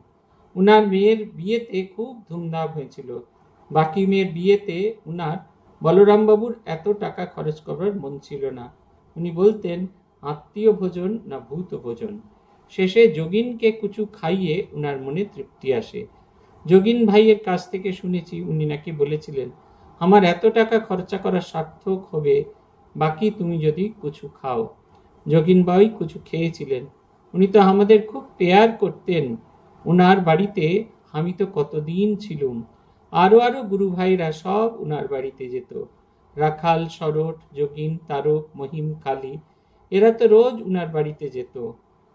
উনার মেয়ের বিয়েতে খুব ধুমধাম হয়েছিল বাকি মেয়ের বিয়েতে উনার বলরামবাবুর এত টাকা খরচ করার মন ছিল না উনি বলতেন আত্মীয় ভোজন না ভূত ভোজন শেষে যোগিনকে কুচু খাইয়ে উনার মনে তৃপ্তি আসে যোগিন ভাইয়ের কাছ থেকে শুনেছি উনি নাকি বলেছিলেন আমার এত টাকা খরচা করা সার্থক হবে বাকি তুমি যদি কুচু খাও যোগিনবাই কিছু খেয়েছিলেন উনি তো আমাদের খুব পেয়ার করতেন উনার বাড়িতে আমি তো কতদিন ছিলুম আরও আরও গুরু ভাইরা সব উনার বাড়িতে যেত রাখাল সরট যোগিন তারক মহিম কালী এরা তো রোজ উনার বাড়িতে যেত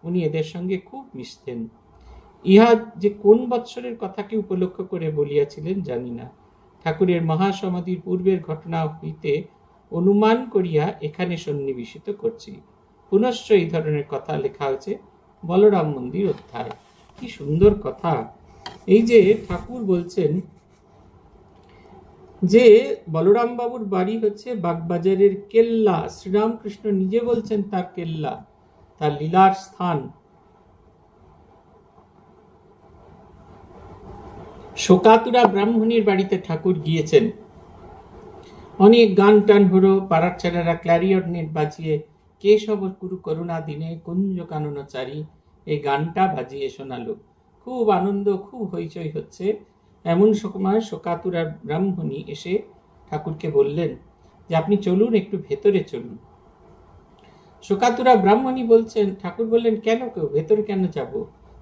উনি এদের সঙ্গে খুব মিশতেন ইহা যে কোন বৎসরের কথাকে উপলক্ষ করে বলিয়াছিলেন জানি না ঠাকুরের মহাসমাধির পূর্বের ঘটনা হইতে অনুমান করিয়া এখানে সন্নিবেশিত করছি পুনশ্চ এই ধরনের কথা লেখা হয়েছে বলরাম মন্দির অধ্যায় কি সুন্দর কথা এই যে ঠাকুর বলছেন যে বলরাম বাবুর বাড়ি হচ্ছে বাগবাজারের কেল্লা শ্রীরামকৃষ্ণ নিজে বলছেন তার কেল্লা তার লীলার স্থান শোকাতুরা ব্রাহ্মণীর বাড়িতে ঠাকুর গিয়েছেন অনেক গান টান হলো পাড়ার ছেলেরা ক্ল্যারিয়ট নেট বাজিয়ে কেশব কুরু করুণা দিনে কুঞ্জ চারি এই গানটা বাজিয়ে শোনালো খুব আনন্দ খুব হইচই হচ্ছে এমন সময় শোকাতুরা ব্রাহ্মণী এসে ঠাকুরকে বললেন যে আপনি চলুন একটু ভেতরে চলুন শোকাতুরা ব্রাহ্মণী বলছেন ঠাকুর বললেন কেন কেউ ভেতরে কেন যাব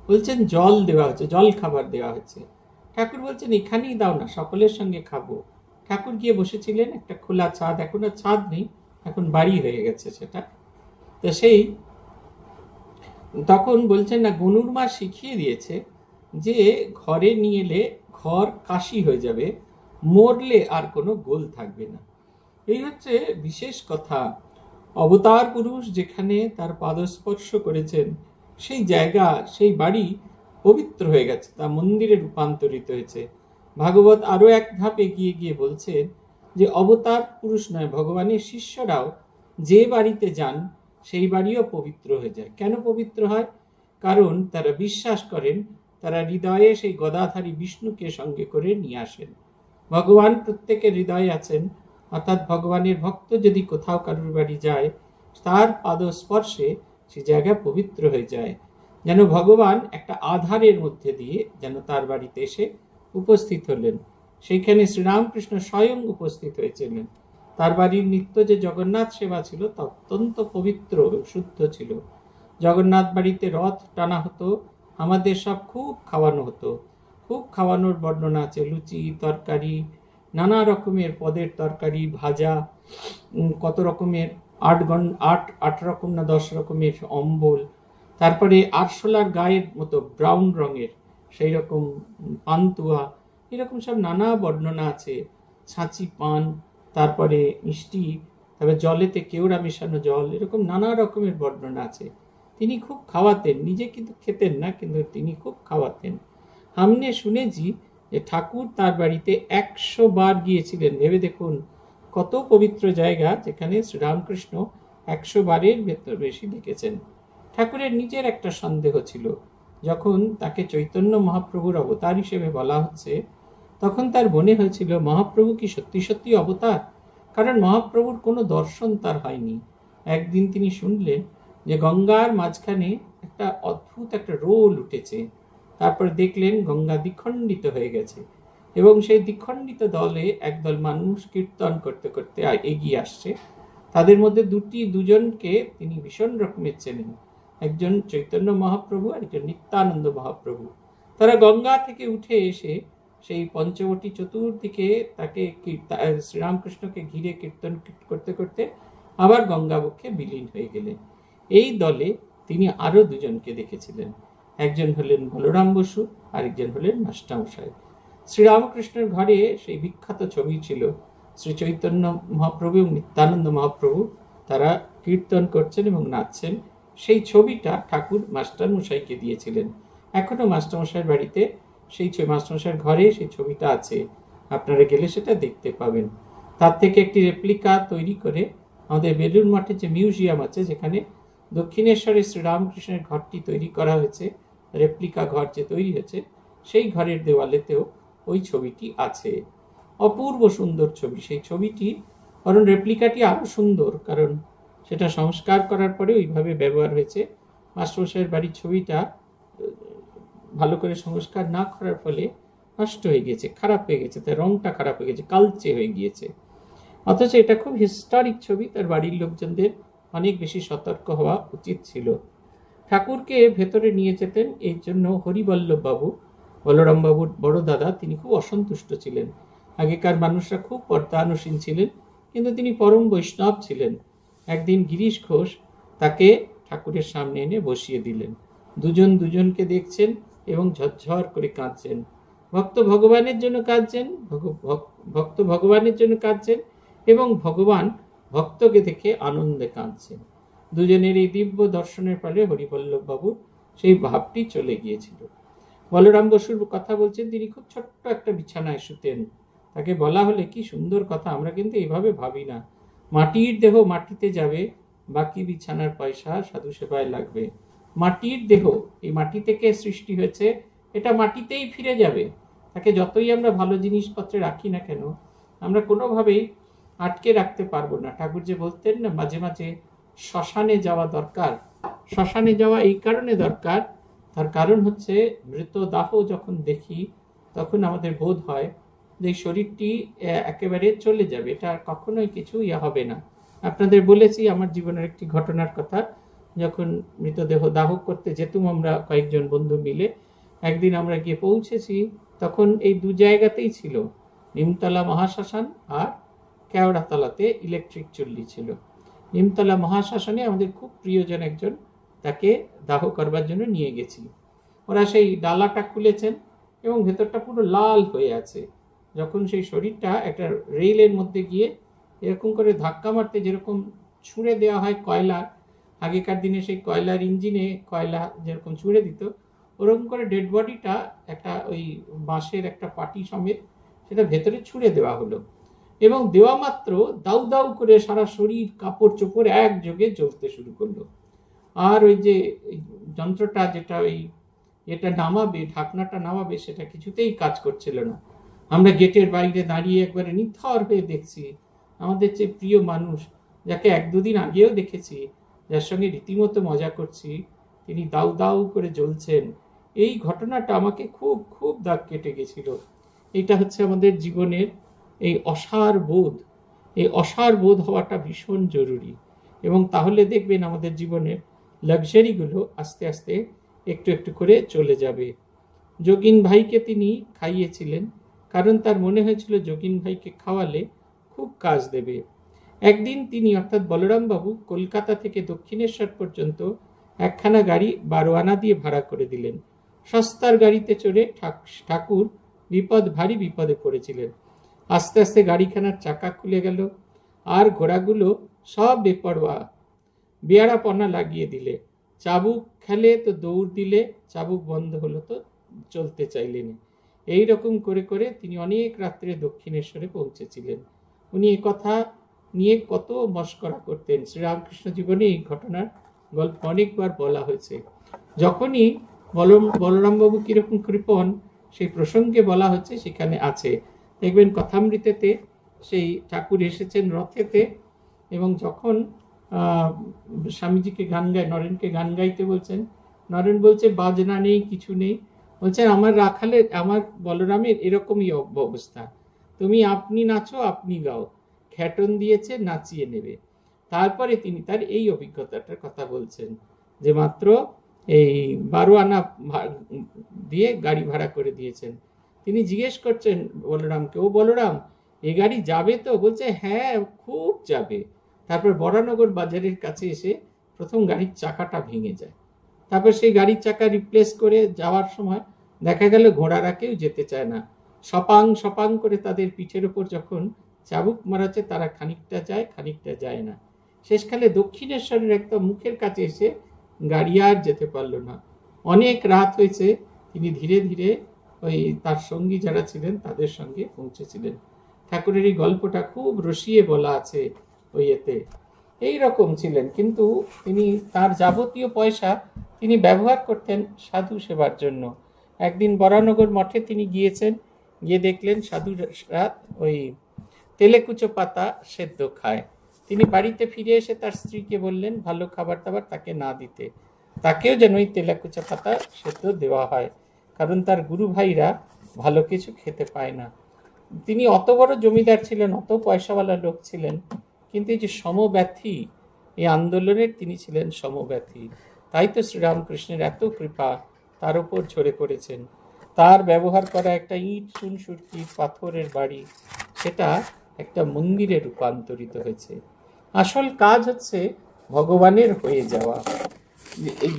বলছেন জল দেওয়া হচ্ছে জল খাবার দেওয়া হচ্ছে ঠাকুর বলছেন এখানেই দাও না সকলের সঙ্গে খাবো ঠাকুর গিয়ে বসেছিলেন একটা খোলা ছাদ এখন আর ছাদ নেই এখন বাড়ি হয়ে গেছে সেটা তো সেই তখন বলছেন না গনুর মা শিখিয়ে দিয়েছে যে ঘরে নিয়ে এলে ঘর কাশি হয়ে যাবে মরলে আর কোনো গোল থাকবে না এই হচ্ছে বিশেষ কথা অবতার পুরুষ যেখানে তার পাদস্পর্শ করেছেন সেই জায়গা সেই বাড়ি পবিত্র হয়ে গেছে তা মন্দিরে রূপান্তরিত হয়েছে ভাগবত আরও এক ধাপ এগিয়ে গিয়ে বলছেন যে অবতার পুরুষ নয় ভগবানের শিষ্যরাও যে বাড়িতে যান সেই বাড়িও পবিত্র হয়ে যায় কেন পবিত্র হয় কারণ তারা বিশ্বাস করেন তারা হৃদয়ে সেই গদাধারী বিষ্ণুকে সঙ্গে করে নিয়ে আসেন ভগবান প্রত্যেকের হৃদয়ে আছেন অর্থাৎ ভগবানের ভক্ত যদি কোথাও কারুর বাড়ি যায় তার পাদস্পর্শে সে জায়গা পবিত্র হয়ে যায় যেন ভগবান একটা আধারের মধ্যে দিয়ে যেন তার বাড়িতে এসে উপস্থিত হলেন সেইখানে শ্রীরামকৃষ্ণ স্বয়ং উপস্থিত হয়েছিলেন তার বাড়ির নিত্য যে জগন্নাথ সেবা ছিল তা অত্যন্ত পবিত্র শুদ্ধ ছিল জগন্নাথ বাড়িতে রথ টানা হতো আমাদের সব খুব খাওয়ানো হতো খুব খাওয়ানোর বর্ণনা আছে লুচি তরকারি নানা রকমের পদের তরকারি ভাজা কত রকমের আট গণ আট আট রকম না দশ রকমের অম্বল তারপরে আরশোলার গায়ের মতো ব্রাউন রঙের সেই রকম পান্তুয়া এরকম সব নানা বর্ণনা আছে ছাঁচি পান তারপরে মিষ্টি তারপর জলেতে কেউরা মেশানো জল এরকম নানা রকমের বর্ণনা আছে তিনি খুব খাওয়াতেন নিজে কিন্তু খেতেন না কিন্তু তিনি খুব খাওয়াতেন আমনে শুনেছি যে ঠাকুর তার বাড়িতে একশো বার গিয়েছিলেন ভেবে দেখুন কত পবিত্র জায়গা যেখানে শ্রীরামকৃষ্ণ একশো বারের ভেতর বেশি লিখেছেন ঠাকুরের নিজের একটা সন্দেহ ছিল যখন তাকে চৈতন্য মহাপ্রভুর অবতার হিসেবে বলা হচ্ছে তখন তার মনে হয়েছিল মহাপ্রভু কি সত্যি সত্যি অবতার কারণ মহাপ্রভুর কোনো দর্শন তার হয়নি একদিন তিনি শুনলেন যে গঙ্গার মাঝখানে একটা অদ্ভুত একটা রোল উঠেছে তারপর দেখলেন গঙ্গা দ্বিখণ্ডিত হয়ে গেছে এবং সেই দ্বিখণ্ডিত দলে একদল মানুষ কীর্তন করতে করতে এগিয়ে আসছে তাদের মধ্যে দুটি দুজনকে তিনি ভীষণ রকমের চেনেন একজন চৈতন্য মহাপ্রভু আর একজন নিত্যানন্দ মহাপ্রভু তারা গঙ্গা থেকে উঠে এসে সেই পঞ্চবটি চতুর্দিকে তাকে শ্রীরামকৃষ্ণকে ঘিরে কীর্তন করতে করতে আবার গঙ্গাবক্ষে বিলীন হয়ে গেলেন এই দলে তিনি আরও দুজনকে দেখেছিলেন একজন হলেন বলরাম বসু আরেকজন হলেন মাস্টামশাই শ্রীরামকৃষ্ণের ঘরে সেই বিখ্যাত ছবি ছিল শ্রী চৈতন্য মহাপ্রভু এবং নিত্যানন্দ মহাপ্রভু তারা কীর্তন করছেন এবং নাচছেন সেই ছবিটা ঠাকুর মাস্টারমশাইকে দিয়েছিলেন এখনও মাস্টারমশাইয়ের বাড়িতে সেই ছবি মাস্টারমশাইয়ের ঘরে সেই ছবিটা আছে আপনারা গেলে সেটা দেখতে পাবেন তার থেকে একটি রেপ্লিকা তৈরি করে আমাদের বেলুর মাঠে যে মিউজিয়াম আছে যেখানে দক্ষিণেশ্বরের শ্রীরামকৃষ্ণের ঘরটি তৈরি করা হয়েছে রেপ্লিকা ঘর যে তৈরি হয়েছে সেই ঘরের দেওয়ালেতেও ওই ছবিটি আছে অপূর্ব সুন্দর ছবি সেই ছবিটি কারণ রেপ্লিকাটি আরও সুন্দর কারণ সেটা সংস্কার করার পরে ওইভাবে ব্যবহার হয়েছে মাস্টারমশাইয়ের বাড়ির ছবিটা ভালো করে সংস্কার না করার ফলে নষ্ট হয়ে গিয়েছে খারাপ হয়ে গেছে তার রংটা খারাপ হয়ে গেছে কালচে হয়ে গিয়েছে অথচ এটা খুব হিস্টোরিক ছবি তার বাড়ির লোকজনদের অনেক বেশি সতর্ক হওয়া উচিত ছিল ঠাকুরকে ভেতরে নিয়ে যেতেন এই জন্য হরিবল্লভবাবু বলরামবাবুর বড় দাদা তিনি খুব অসন্তুষ্ট ছিলেন আগেকার মানুষরা খুব পর্দানুসীন ছিলেন কিন্তু তিনি পরম বৈষ্ণব ছিলেন একদিন গিরিশ ঘোষ তাকে ঠাকুরের সামনে এনে বসিয়ে দিলেন দুজন দুজনকে দেখছেন এবং ঝরঝর করে কাঁদছেন ভক্ত ভগবানের জন্য কাঁদছেন ভক্ত ভগবানের জন্য কাঁদছেন এবং ভগবান ভক্তকে দেখে আনন্দে কাঁদছেন দুজনের এই দিব্য দর্শনের ফলে হরিবল্লভবাবুর সেই ভাবটি চলে গিয়েছিল বলরাম বসুর কথা বলছেন তিনি খুব ছোট্ট একটা বিছানায় শুতেন তাকে বলা হলে কি সুন্দর কথা আমরা কিন্তু এইভাবে ভাবি না মাটির দেহ মাটিতে যাবে বাকি বিছানার পয়সা সাধু সেবায় লাগবে মাটির দেহ এই মাটি থেকে সৃষ্টি হয়েছে এটা মাটিতেই ফিরে যাবে তাকে যতই আমরা ভালো জিনিসপত্রে রাখি না কেন আমরা কোনোভাবেই আটকে রাখতে পারবো না ঠাকুর যে বলতেন না মাঝে মাঝে শ্মশানে যাওয়া দরকার শ্মশানে যাওয়া এই কারণে দরকার তার কারণ হচ্ছে মৃতদাহ যখন দেখি তখন আমাদের বোধ হয় যে শরীরটি একেবারে চলে যাবে এটা আর কখনোই কিছু ইয়ে হবে না আপনাদের বলেছি আমার জীবনের একটি ঘটনার কথা যখন মৃতদেহ দাহ করতে যেতুম আমরা কয়েকজন বন্ধু মিলে একদিন আমরা গিয়ে পৌঁছেছি তখন এই দু জায়গাতেই ছিল নিমতলা মহাশ্মশান আর কেওড়াতলাতে ইলেকট্রিক চুল্লি ছিল নিমতলা মহাশ্মশানে আমাদের খুব প্রিয়জন একজন তাকে দাহ করবার জন্য নিয়ে গেছি ওরা সেই ডালাটা খুলেছেন এবং ভেতরটা পুরো লাল হয়ে আছে যখন সেই শরীরটা একটা রেলের মধ্যে গিয়ে এরকম করে ধাক্কা মারতে যেরকম ছুঁড়ে দেওয়া হয় কয়লা আগেকার দিনে সেই কয়লার ইঞ্জিনে কয়লা যেরকম ছুঁড়ে দিত ওরকম করে ডেড বডিটা একটা ওই বাঁশের একটা পাটি সমেত সেটা ভেতরে ছুঁড়ে দেওয়া হলো এবং দেওয়া মাত্র দাউ দাউ করে সারা শরীর কাপড় চোপড় একযোগে জ্বলতে শুরু করলো আর ওই যে যন্ত্রটা যেটা ওই এটা নামাবে ঢাকনাটা নামাবে সেটা কিছুতেই কাজ করছিল না আমরা গেটের বাইরে দাঁড়িয়ে একবারে নিথর হয়ে দেখছি আমাদের যে প্রিয় মানুষ যাকে এক দুদিন আগেও দেখেছি যার সঙ্গে রীতিমতো মজা করছি তিনি দাউ দাউ করে জ্বলছেন এই ঘটনাটা আমাকে খুব খুব দাগ কেটে গেছিল এটা হচ্ছে আমাদের জীবনের এই অসার বোধ এই অসার বোধ হওয়াটা ভীষণ জরুরি এবং তাহলে দেখবেন আমাদের জীবনের লাক্সারিগুলো আস্তে আস্তে একটু একটু করে চলে যাবে যোগিন ভাইকে তিনি খাইয়েছিলেন কারণ তার মনে হয়েছিল যোগিন ভাইকে খাওয়ালে খুব কাজ দেবে একদিন তিনি অর্থাৎ বলরামবাবু কলকাতা থেকে দক্ষিণেশ্বর পর্যন্ত একখানা গাড়ি বারোয়ানা দিয়ে ভাড়া করে দিলেন সস্তার গাড়িতে চড়ে ঠাকুর বিপদ ভারী বিপদে পড়েছিলেন আস্তে আস্তে গাড়িখানার চাকা খুলে গেল আর ঘোড়াগুলো সব বেপরোয়া বেয়ারা পনা লাগিয়ে দিলে চাবুক খেলে তো দৌড় দিলে চাবুক বন্ধ হলো তো চলতে চাইলেন এই রকম করে করে তিনি অনেক রাত্রে দক্ষিণেশ্বরে পৌঁছেছিলেন উনি কথা নিয়ে কত মস্করা করতেন শ্রীরামকৃষ্ণ জীবনে এই ঘটনার গল্প অনেকবার বলা হয়েছে যখনই বলম বলরামবাবু কীরকম কৃপণ সেই প্রসঙ্গে বলা হচ্ছে সেখানে আছে দেখবেন কথামৃতেতে সেই ঠাকুর এসেছেন রথেতে এবং যখন স্বামীজিকে গান গায় নরেনকে গান গাইতে বলছেন নরেন বলছে বাজনা নেই কিছু নেই বলছেন আমার রাখালের আমার বলরামের এরকমই অবস্থা তুমি আপনি নাচো আপনি গাও খ্যাটন দিয়েছে নাচিয়ে নেবে তারপরে তিনি তার এই অভিজ্ঞতাটার কথা বলছেন যে মাত্র এই বারো আনা দিয়ে গাড়ি ভাড়া করে দিয়েছেন তিনি জিজ্ঞেস করছেন বলরামকে ও বলরাম এ গাড়ি যাবে তো বলছে হ্যাঁ খুব যাবে তারপর বরানগর বাজারের কাছে এসে প্রথম গাড়ির চাকাটা ভেঙে যায় তারপর সেই গাড়ির চাকা রিপ্লেস করে যাওয়ার সময় দেখা গেল ঘোড়ারা কেউ যেতে চায় না সপাং সপাং করে তাদের পিঠের ওপর যখন চাবুক মারাচ্ছে তারা খানিকটা যায় খানিকটা যায় না শেষকালে দক্ষিণেশ্বরের একটা মুখের কাছে এসে গাড়ি আর যেতে পারল না অনেক রাত হয়েছে তিনি ধীরে ধীরে ওই তার সঙ্গী যারা ছিলেন তাদের সঙ্গে পৌঁছেছিলেন ঠাকুরের এই গল্পটা খুব রসিয়ে বলা আছে ওই এতে এই রকম ছিলেন কিন্তু তিনি তার যাবতীয় পয়সা তিনি ব্যবহার করতেন সাধু সেবার জন্য একদিন বরানগর মঠে তিনি গিয়েছেন গিয়ে দেখলেন সাধুরা ওই তেলেকুচো পাতা সেদ্ধ খায় তিনি বাড়িতে ফিরে এসে তার স্ত্রীকে বললেন ভালো খাবার দাবার তাকে না দিতে তাকেও যেন ওই তেলাকুচা পাতা সেদ্ধ দেওয়া হয় কারণ তার গুরু ভাইরা ভালো কিছু খেতে পায় না তিনি অত বড় জমিদার ছিলেন অত পয়সাওয়ালা লোক ছিলেন কিন্তু এই যে সমব্যথী এই আন্দোলনের তিনি ছিলেন সমব্যথী তাই তো শ্রীরামকৃষ্ণের এত কৃপা তার উপর ঝরে পড়েছেন তার ব্যবহার করা একটা ইট চুন সুরকি পাথরের বাড়ি সেটা একটা মন্দিরে রূপান্তরিত হয়েছে আসল কাজ হচ্ছে ভগবানের হয়ে যাওয়া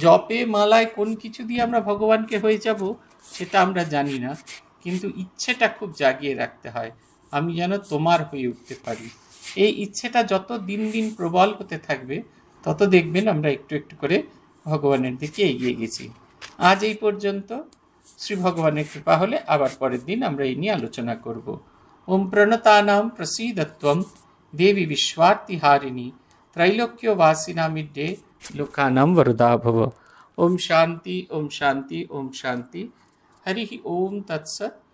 জপে মালায় কোন কিছু দিয়ে আমরা ভগবানকে হয়ে যাব সেটা আমরা জানি না কিন্তু ইচ্ছেটা খুব জাগিয়ে রাখতে হয় আমি যেন তোমার হয়ে উঠতে পারি এই ইচ্ছেটা যত দিন দিন প্রবল হতে থাকবে তত দেখবেন আমরা একটু একটু করে ভগবানের দিকে এগিয়ে গেছি আজ এই পর্যন্ত শ্রী ভগবানের কৃপা হলে আবার পরের দিন আমরা এই নিয়ে আলোচনা করবো ओं प्रणता प्रसीदत्वं देवी विश्वार्तिहारिणी त्रैलोक्यवासिनामिड्ये लोकानां वरदा भव ओम शांति ओं शांति ओं शांति हरि ओं तत्सत